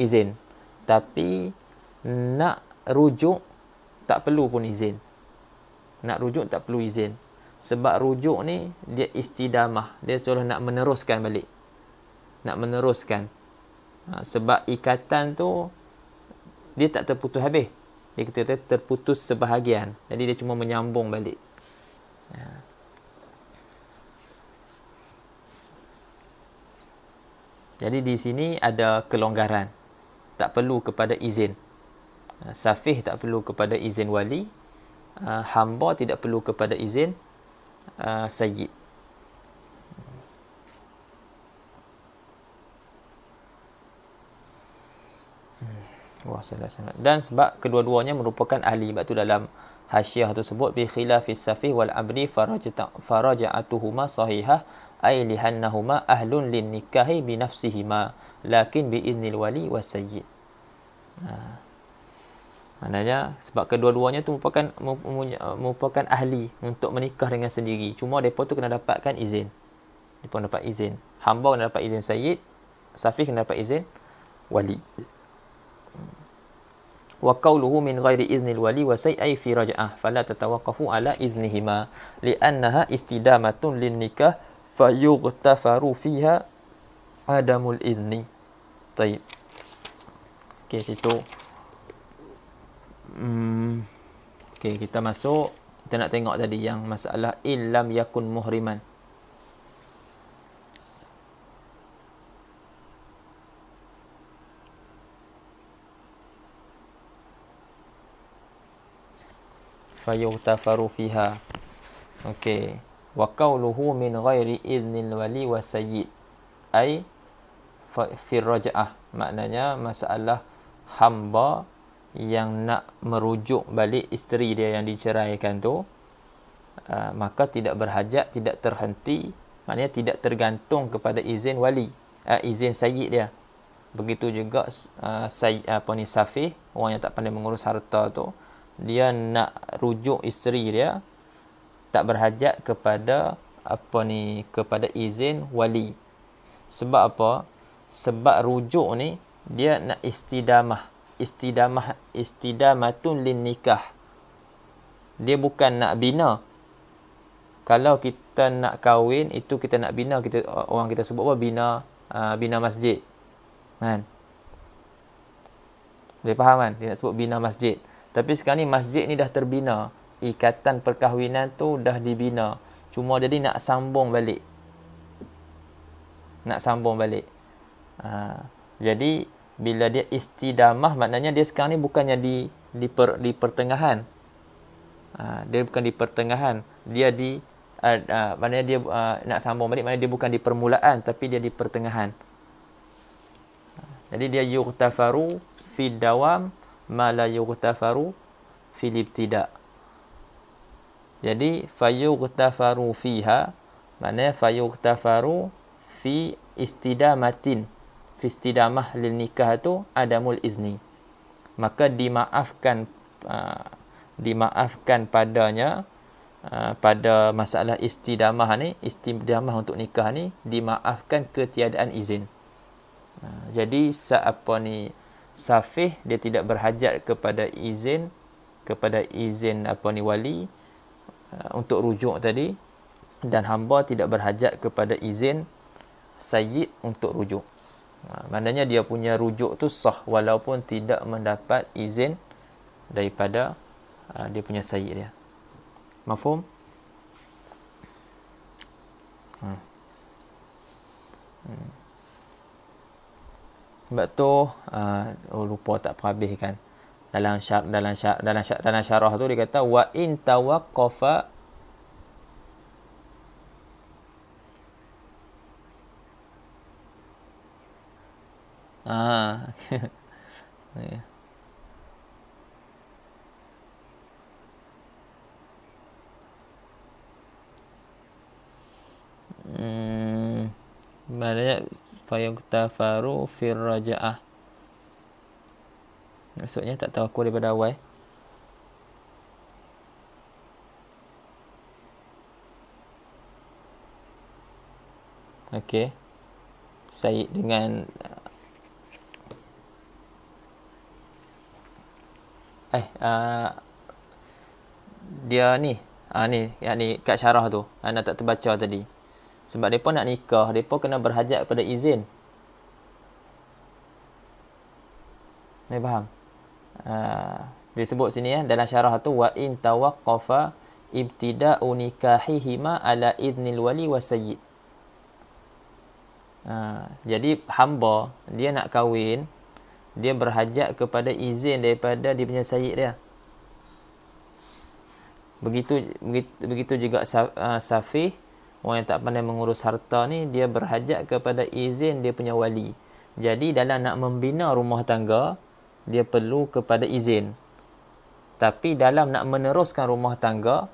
izin tapi nak rujuk tak perlu pun izin nak rujuk tak perlu izin sebab rujuk ni dia istidamah dia suruh nak meneruskan balik nak meneruskan ha, sebab ikatan tu dia tak terputus habis dia kata terputus sebahagian jadi dia cuma menyambung balik ha. Jadi di sini ada kelonggaran. Tak perlu kepada izin. Ah, safih tak perlu kepada izin wali. Ah, Hamba tidak perlu kepada izin ah, sayyid. Hmm. Wah, salah sangat. Dan sebab kedua-duanya merupakan ahli. Sebab tu dalam hasyiah tersebut. Bi khilafis safih wal abni farajatuhuma sahihah ay lihannahuma ahlun lin nikahi bi nafsihima lakin bi idnil wali wasayyid ha. maknanya sebab kedua-duanya tu merupakan merupakan ahli untuk menikah dengan sendiri cuma depa tu kena dapatkan izin depa dapat izin hamba kena dapat izin sayyid safih kena dapat izin wali wa qawluhu min ghairi iznil wali wa sayyi fi raj'ah fala tatawaqqafu ala iznihima li annaha istidamatun lin nikah fayughtafaru fiha adamul idni taib okey situ hmm. okey kita masuk kita nak tengok tadi yang masalah illam yakun muhriman tafaru fiha okey wa qawluhu min ghairi idnil wali wa sayyid ay, fi raja'ah maknanya masalah hamba yang nak merujuk balik isteri dia yang diceraikan tu uh, maka tidak berhajat tidak terhenti maknanya tidak tergantung kepada izin wali uh, izin sayyid dia begitu juga uh, say, apa ni safih orang yang tak pandai mengurus harta tu dia nak rujuk isteri dia tak berhajat kepada apa ni kepada izin wali sebab apa sebab rujuk ni dia nak istidamah istidamah istidamatun lin nikah dia bukan nak bina kalau kita nak kahwin itu kita nak bina kita orang kita sebut apa bina ah, bina masjid kan boleh faham kan dia nak sebut bina masjid tapi sekarang ni masjid ni dah terbina ikatan perkahwinan tu dah dibina. Cuma jadi nak sambung balik. Nak sambung balik. Ha. Jadi, bila dia istidamah, maknanya dia sekarang ni bukannya di di, per, di pertengahan. Ha. Dia bukan di pertengahan. Dia di, uh, uh, maknanya dia uh, nak sambung balik, maknanya dia bukan di permulaan, tapi dia di pertengahan. Jadi dia yughtafaru fi dawam ma la yughtafaru fi ibtida'. Jadi fayughtafaru fiha mana fayughtafaru fi istidamatin fi istidamah lil nikah tu ada mul izni. Maka dimaafkan aa, ah, dimaafkan padanya aa, ah, pada masalah istidamah ni, istidamah untuk nikah ni dimaafkan ketiadaan izin. Aa, ah, jadi apa ni safih dia tidak berhajat kepada izin kepada izin apa ni wali Uh, untuk rujuk tadi dan hamba tidak berhajat kepada izin sayyid untuk rujuk. Ha, maknanya dia punya rujuk tu sah walaupun tidak mendapat izin daripada ha, dia punya sayyid dia. Mafhum? Ha. Hmm. Sebab tu uh, oh, lupa tak perhabis kan dalam syar dalam syar dalam syar dalam syarah tu dia kata wa in tawaqqafa ah ya. Hmm, maknanya fayuk tafaru fir raja'ah Maksudnya tak tahu aku daripada awal. Okey. Saya dengan eh uh, dia ni ah uh, ni yang ni kat syarah tu anda tak terbaca tadi sebab depa nak nikah depa kena berhajat pada izin ni faham Ah, disebut sini ya dalam syarah tu wa in tawaqqafa ibtida'u nikahihima ala idnil wali wasayyid. Ha, ah, jadi hamba dia nak kahwin dia berhajat kepada izin daripada dia punya sayyid dia. Begitu begitu, begitu juga ah, safi orang yang tak pandai mengurus harta ni dia berhajat kepada izin dia punya wali. Jadi dalam nak membina rumah tangga dia perlu kepada izin. Tapi dalam nak meneruskan rumah tangga,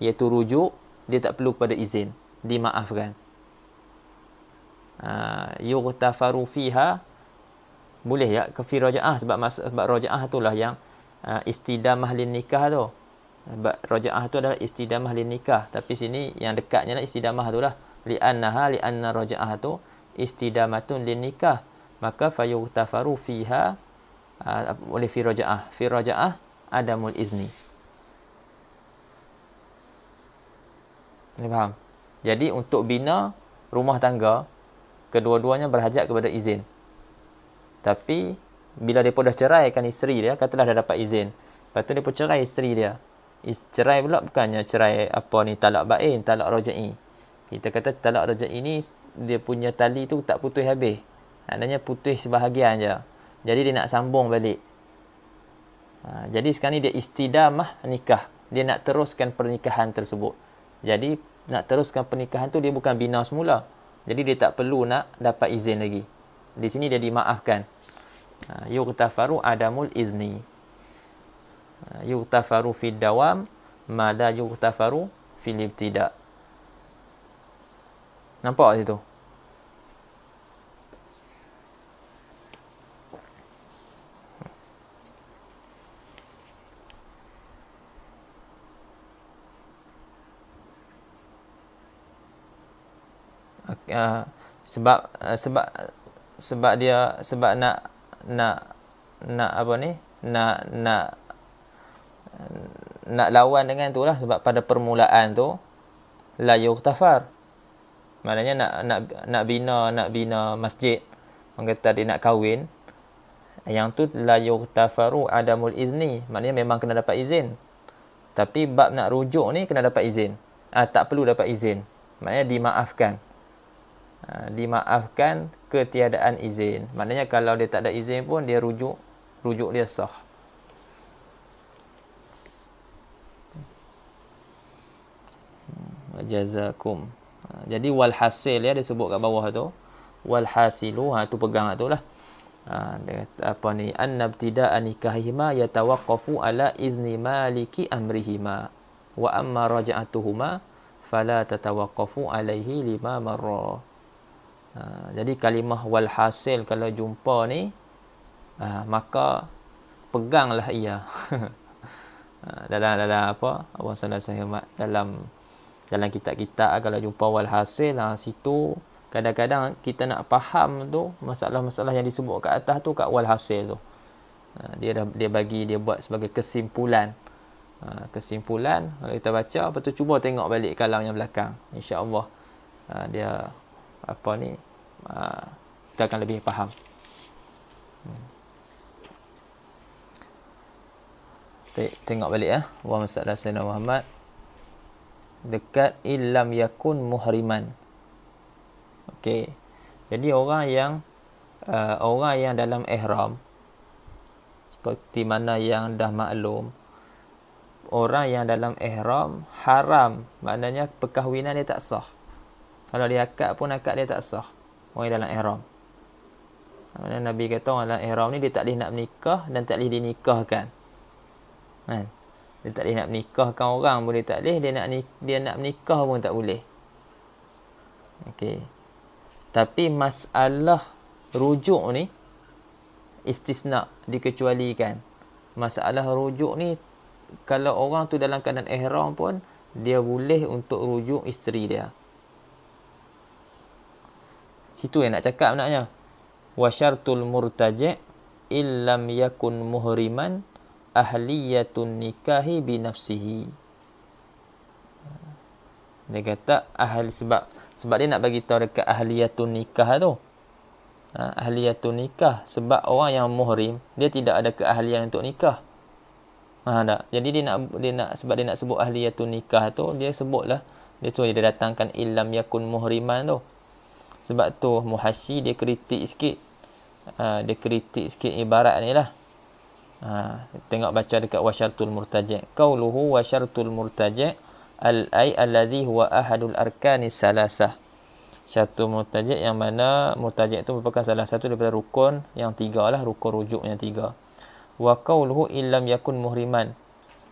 iaitu rujuk, dia tak perlu kepada izin. Dimaafkan. Ah, yughtafaru fiha, boleh ya ke fi roja'ah sebab, sebab roja'ah itulah yang uh, istidamah li nikah tu. Sebab roja'ah tu adalah istidamah li nikah. Tapi sini yang dekatnya lah istidamah tu lah. Li'annaha li'anna roja'ah tu istidamatun li nikah. Maka fayughtafaru fiha, uh, ah, oleh firajaah Firojaah adamul izni. Ini faham? Jadi untuk bina rumah tangga, kedua-duanya berhajat kepada izin. Tapi bila depa dah cerai kan isteri dia katalah dah dapat izin. Lepas tu depa cerai isteri dia. Is cerai pula bukannya cerai apa ni talak bain, talak rajai. Kita kata talak rajai ni dia punya tali tu tak putus habis. Maknanya putus sebahagian je. Jadi dia nak sambung balik. Ha, jadi sekarang ni dia istidamah nikah. Dia nak teruskan pernikahan tersebut. Jadi nak teruskan pernikahan tu dia bukan bina semula. Jadi dia tak perlu nak dapat izin lagi. Di sini dia dimaafkan. Ha, yugtafaru adamul izni. Ha, yugtafaru fid dawam. Mada yugtafaru fil ibtidak. Nampak situ? tu? Ah, sebab ah, sebab sebab dia sebab nak nak nak apa ni nak nak nak lawan dengan tu lah sebab pada permulaan tu la yuqtafar maknanya nak nak nak bina nak bina masjid mengata dia nak kahwin yang tu la yuqtafaru adamul izni maknanya memang kena dapat izin tapi bab nak rujuk ni kena dapat izin ah, tak perlu dapat izin maknanya dimaafkan Ah, dimaafkan ketiadaan izin. Maknanya kalau dia tak ada izin pun dia rujuk rujuk dia sah. Hmm, jazakum. Ah, jadi walhasil ya dia sebut kat bawah tu. Walhasilu ha tu pegang lah tu lah. Ha, dia kata, apa ni anna ibtida'a nikahihima yatawaqqafu ala izni maliki amrihima wa amma raja'atuhuma fala tatawaqqafu alaihi lima marrah Ha, jadi kalimah walhasil kalau jumpa ni uh, maka peganglah ia ha, dalam dalam apa Allah Subhanahu dalam dalam kitab-kitab kalau jumpa walhasil ha, situ kadang-kadang kita nak faham tu masalah-masalah yang disebut kat atas tu kat walhasil tu dia dah dia bagi dia buat sebagai kesimpulan kesimpulan kalau kita baca apa tu cuba tengok balik kalam yang belakang insya-Allah dia apa ni ah, kita akan lebih faham hmm. tengok balik ya wa masalah sayyidina Muhammad dekat illam yakun muhriman okey jadi orang yang uh, orang yang dalam ihram seperti mana yang dah maklum orang yang dalam ihram haram maknanya perkahwinan dia tak sah kalau dia akad pun akad dia tak sah. Orang dalam ihram. Maksudnya Nabi kata orang dalam ihram ni dia tak boleh nak menikah dan tak boleh dinikahkan. Kan? Dia tak boleh nak menikahkan orang boleh tak boleh. Dia nak, dia nak menikah pun tak boleh. Okey. Tapi masalah rujuk ni istisna dikecualikan. Masalah rujuk ni kalau orang tu dalam keadaan ihram pun dia boleh untuk rujuk isteri dia. Situ yang nak cakap sebenarnya. Wa syartul murtaji' illam yakun muhriman ahliyatun nikahi bi nafsihi. Dia kata ahli sebab sebab dia nak bagi tahu dekat ahliyatun nikah tu. Ha, ahliyatun nikah sebab orang yang muhrim dia tidak ada keahlian untuk nikah. Ha, tak? Jadi dia nak dia nak sebab dia nak sebut ahliyatun nikah tu dia sebutlah dia tu dia datangkan illam yakun muhriman tu sebab tu muhasyi dia kritik sikit ha, dia kritik sikit ibarat ni lah ha, tengok baca dekat washartul murtajak kauluhu washartul murtajak al-ay alladhi huwa ahadul arkani salasah syartul murtajak yang mana murtajak tu merupakan salah satu daripada rukun yang tiga lah rukun rujuk yang tiga wa kauluhu ilam yakun muhriman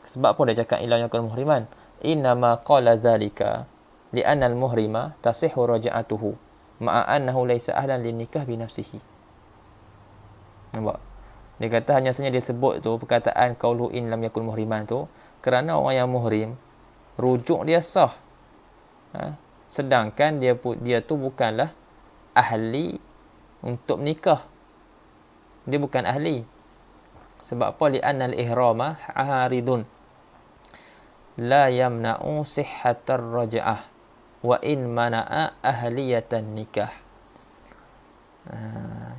sebab pun dia cakap ilam yakun muhriman inna ma qala dhalika li'anna muhrima tasihu raja'atuhu ma'annahu laisa ahlan li nikah bi nafsihi nampak dia kata hanya saja dia sebut tu perkataan qawlu in lam yakul muhriman tu kerana orang yang muhrim rujuk dia sah ha? sedangkan dia dia tu bukanlah ahli untuk menikah dia bukan ahli sebab apa li anal ihrama haridun la yamna'u sihhatar raj'ah wa in mana'a ahliyatan nikah. Ha,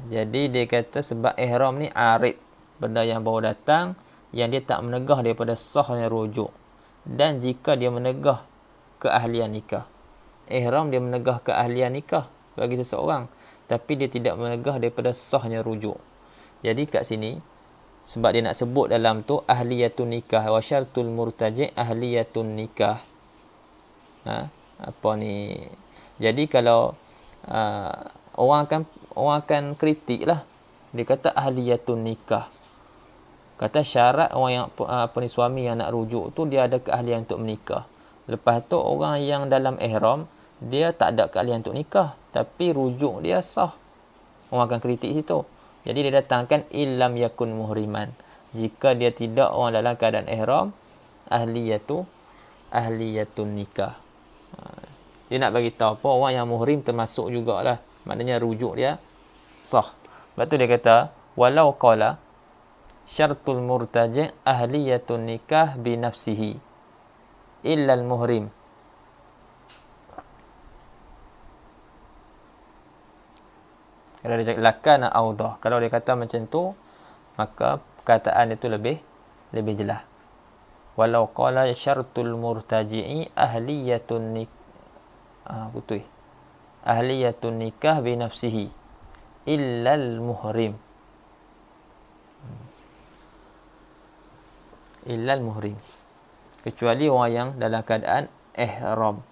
jadi dia kata sebab ihram ni arid benda yang baru datang yang dia tak menegah daripada sahnya rujuk dan jika dia menegah keahlian nikah ihram dia menegah keahlian nikah bagi seseorang tapi dia tidak menegah daripada sahnya rujuk jadi kat sini sebab dia nak sebut dalam tu ahliyatun nikah wa syartul murtaji ahliyatun nikah ha? apa ni jadi kalau uh, orang akan orang akan kritik lah dia kata ahliyatun nikah kata syarat orang yang apa, ah, apa ni suami yang nak rujuk tu dia ada keahlian untuk menikah lepas tu orang yang dalam ihram dia tak ada keahlian untuk nikah tapi rujuk dia sah orang akan kritik situ jadi dia datangkan illam yakun muhriman jika dia tidak orang dalam keadaan ihram ahliyatu ahliyatun nikah Ha, dia nak bagi tahu apa orang yang muhrim termasuk jugalah maknanya rujuk dia sah sebab tu dia kata walau qala syartul murtaji ahliyatun nikah bi nafsihi illa al muhrim kalau dia cakap lakana audah kalau dia kata macam tu maka perkataan itu lebih lebih jelas walau qala syartul murtaji'i ahliyatun nik ah ha, betul ahliyatun nikah bi nafsihi illal muhrim hmm. illal muhrim kecuali orang yang dalam keadaan ihram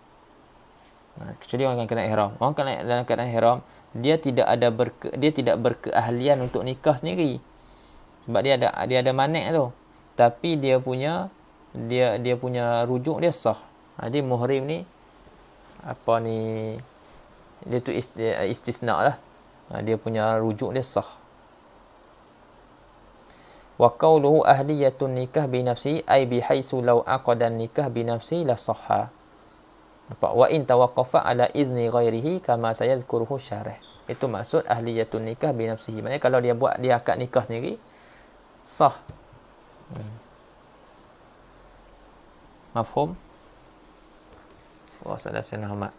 ha, kecuali orang yang kena ihram orang kena dalam keadaan ihram dia tidak ada berke, dia tidak berkeahlian untuk nikah sendiri sebab dia ada dia ada manik tu tapi dia punya dia dia punya rujuk dia sah. Ha, jadi muhrim ni apa ni dia tu istisna lah. Ha, dia punya rujuk dia sah. Wa qawluhu ahliyatun nikah binafsi, ai ay bi haitsu law aqada nikah binafsi la sahha. Nampak? wa in tawaqqafa ala idni ghairihi kama sayazkuruhu syarah. Itu maksud ahliyatun nikah bi nafsihi. Maksudnya kalau dia buat dia akad nikah sendiri sah. Hmm mafhum Allah sallallahu alaihi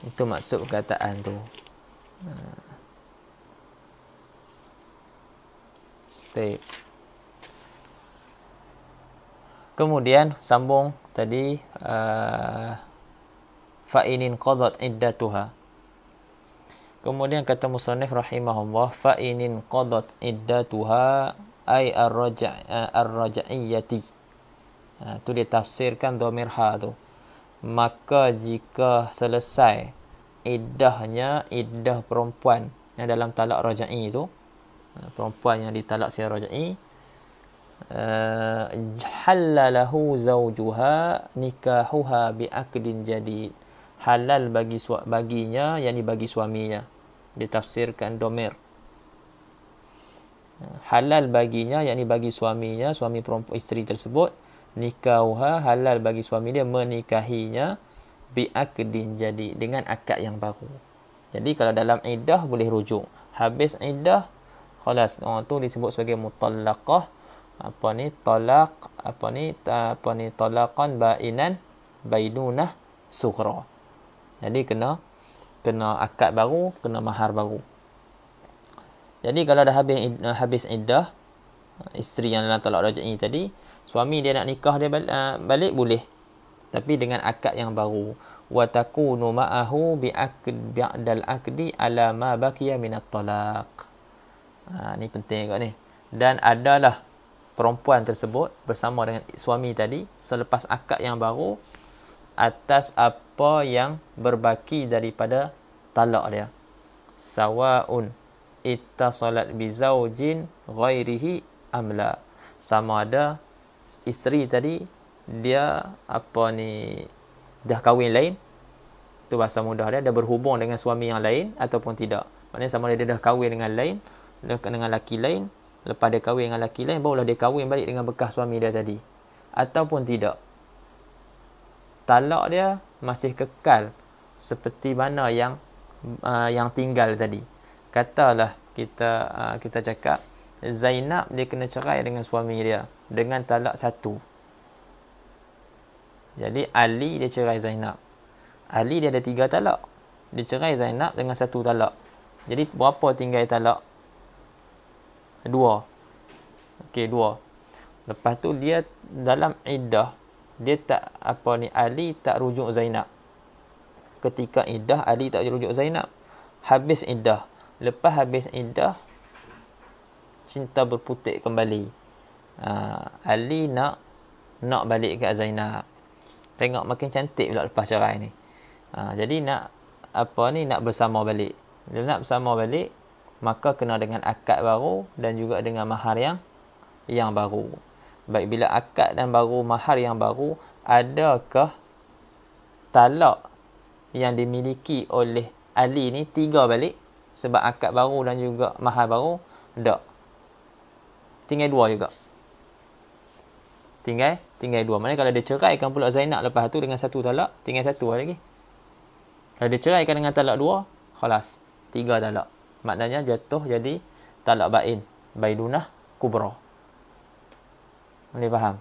itu maksud perkataan tu hmm. Baik. Kemudian sambung tadi uh, fa'inin qadat iddatuha. Kemudian kata musannif rahimahullah fa'inin qadat iddatuha ay ar-raja' ar-raja'iyyati. Ar Ah, tu dia tafsirkan domir ha tu maka jika selesai iddahnya iddah perempuan yang dalam talak raja'i tu ah, perempuan yang ditalak secara raja'i uh, ah, halalahu zawjuha nikahuha biakdin jadid halal bagi su- baginya yakni bagi suaminya ditafsirkan domir halal baginya yakni bagi suaminya suami perempuan isteri tersebut uh, nikauha halal bagi suami dia menikahinya bi'akdin jadi dengan akad yang baru. Jadi kalau dalam iddah boleh rujuk. Habis iddah khalas orang tu disebut sebagai mutallaqah apa ni talak apa ni ta, apa ni talaqan bainan bainunah sughra. Jadi kena kena akad baru, kena mahar baru. Jadi kalau dah habis habis iddah isteri yang dalam talak rajin tadi suami dia nak nikah dia balik, uh, ah, balik boleh tapi dengan akad yang baru wa takunu ma'ahu bi akd ba'dal akdi ala ma baqiya min at ah, ni penting kat ni dan adalah perempuan tersebut bersama dengan suami tadi selepas akad yang baru atas apa yang berbaki daripada talak dia sawaun ittasalat bi zaujin ghairihi amla sama ada isteri tadi dia apa ni dah kahwin lain tu bahasa mudah dia dah berhubung dengan suami yang lain ataupun tidak maknanya sama ada dia dah kahwin dengan lain dengan lelaki lain lepas dia kahwin dengan laki lain barulah dia kahwin balik dengan bekas suami dia tadi ataupun tidak talak dia masih kekal seperti mana yang uh, yang tinggal tadi katalah kita uh, kita cakap Zainab dia kena cerai dengan suami dia dengan talak satu. Jadi Ali dia cerai Zainab. Ali dia ada tiga talak. Dia cerai Zainab dengan satu talak. Jadi berapa tinggal talak? Dua. Okey, dua. Lepas tu dia dalam iddah, dia tak apa ni Ali tak rujuk Zainab. Ketika iddah Ali tak rujuk Zainab. Habis iddah. Lepas habis iddah cinta berputik kembali uh, Ali nak nak balik ke Zainab. Tengok makin cantik pula lepas cerai ni. Uh, jadi nak apa ni nak bersama balik. Dia nak bersama balik maka kena dengan akad baru dan juga dengan mahar yang yang baru. Baik bila akad dan baru mahar yang baru adakah talak yang dimiliki oleh Ali ni tiga balik sebab akad baru dan juga mahar baru tak tinggal dua juga tinggal tinggal dua. Maknanya kalau dia cerai, ceraikan pula Zainab lepas tu dengan satu talak, tinggal satu lah lagi. Kalau dia cerai, kan dengan talak dua, khalas. Tiga talak. Maknanya jatuh jadi talak bain. Baidunah kubra. Boleh faham?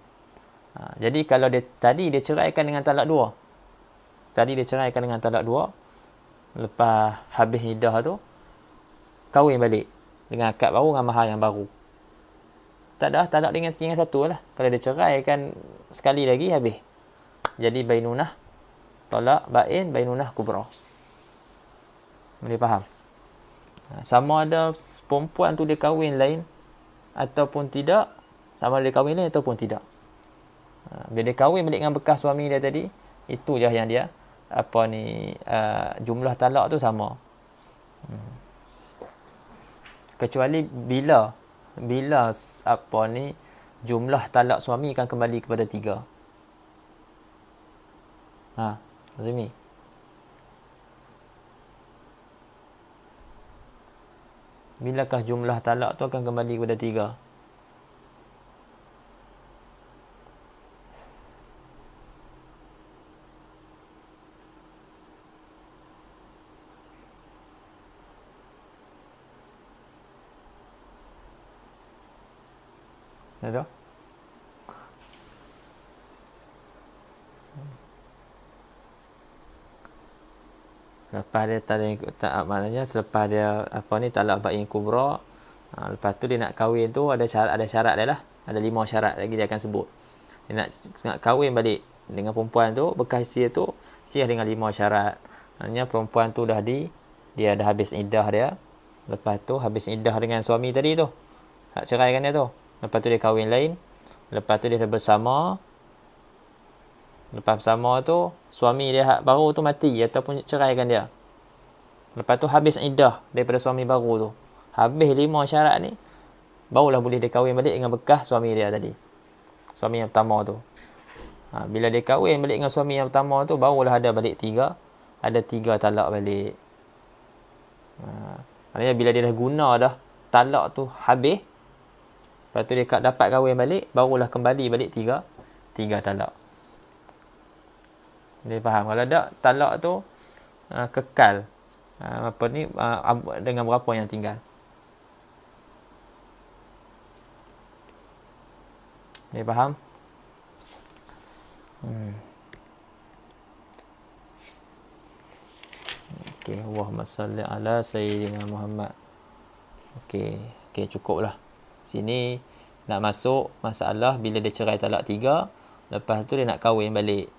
Ha, jadi kalau dia tadi dia cerai kan dengan talak dua. Tadi dia cerai kan dengan talak dua. Lepas habis idah tu, kahwin balik. Dengan akad baru, dengan mahal yang baru tak ada tak nak dengan tinggal satu lah kalau dia cerai kan sekali lagi habis jadi bainunah tolak bain bainunah kubra boleh faham ha, sama ada perempuan tu dia kahwin lain ataupun tidak sama ada dia kahwin lain ataupun tidak ha, bila dia kahwin balik dengan bekas suami dia tadi itu je yang dia apa ni uh, jumlah talak tu sama hmm. kecuali bila bila apa ni jumlah talak suami akan kembali kepada tiga. Ha, Azmi. Bilakah jumlah talak tu akan kembali kepada tiga? lepas dia tadi tak maknanya selepas dia apa ni talak bain kubra ha, lepas tu dia nak kahwin tu ada syarat ada syarat dia lah ada lima syarat lagi dia akan sebut dia nak nak kahwin balik dengan perempuan tu bekas dia tu sia dengan lima syarat maknanya perempuan tu dah di dia dah habis iddah dia lepas tu habis iddah dengan suami tadi tu hak cerai kan dia tu lepas tu dia kahwin lain lepas tu dia dah bersama Lepas bersama tu suami dia ha- baru tu mati ataupun cerai kan dia. Lepas tu habis iddah daripada suami baru tu. Habis lima syarat ni barulah boleh dia kahwin balik dengan bekas suami dia tadi. Suami yang pertama tu. Ha, bila dia kahwin balik dengan suami yang pertama tu barulah ada balik tiga ada tiga talak balik. Ha, maknanya bila dia dah guna dah talak tu habis Lepas tu dia dapat kahwin balik Barulah kembali balik tiga Tiga talak boleh faham kalau tak talak tu uh, kekal uh, apa ni uh, dengan berapa yang tinggal. Boleh faham? Hmm. Okey, Allahumma salli ala sayyidina Muhammad. Okey, okey cukuplah. Sini nak masuk masalah bila dia cerai talak tiga lepas tu dia nak kahwin balik.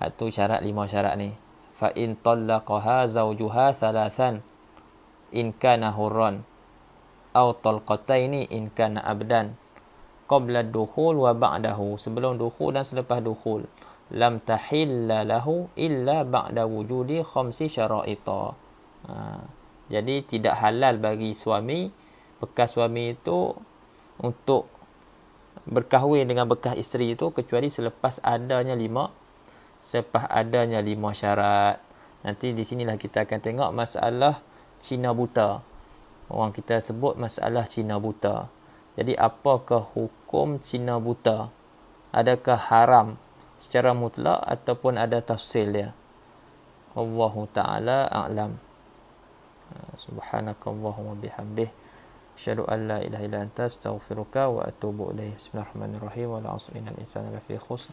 Itu syarat lima syarat ni. Fa in tallaqaha zawjuha thalathan in kana hurran aw talqataini in kana abdan qabla dukhul wa ba'dahu sebelum dukhul dan selepas dukhul lam tahilla lahu illa ba'da wujudi khamsi syara'ita. Ha. Jadi tidak halal bagi suami bekas suami itu untuk berkahwin dengan bekas isteri itu kecuali selepas adanya lima selepas adanya lima syarat. Nanti di sinilah kita akan tengok masalah Cina buta. Orang kita sebut masalah Cina buta. Jadi apakah hukum Cina buta? Adakah haram secara mutlak ataupun ada tafsil dia? Allahu taala a'lam. Subhanakallahu Allahumma bihamdih. Asyhadu an la ilaha illa anta astaghfiruka wa atubu ilaik. Bismillahirrahmanirrahim. Wal 'asri innal insana lafii khusr.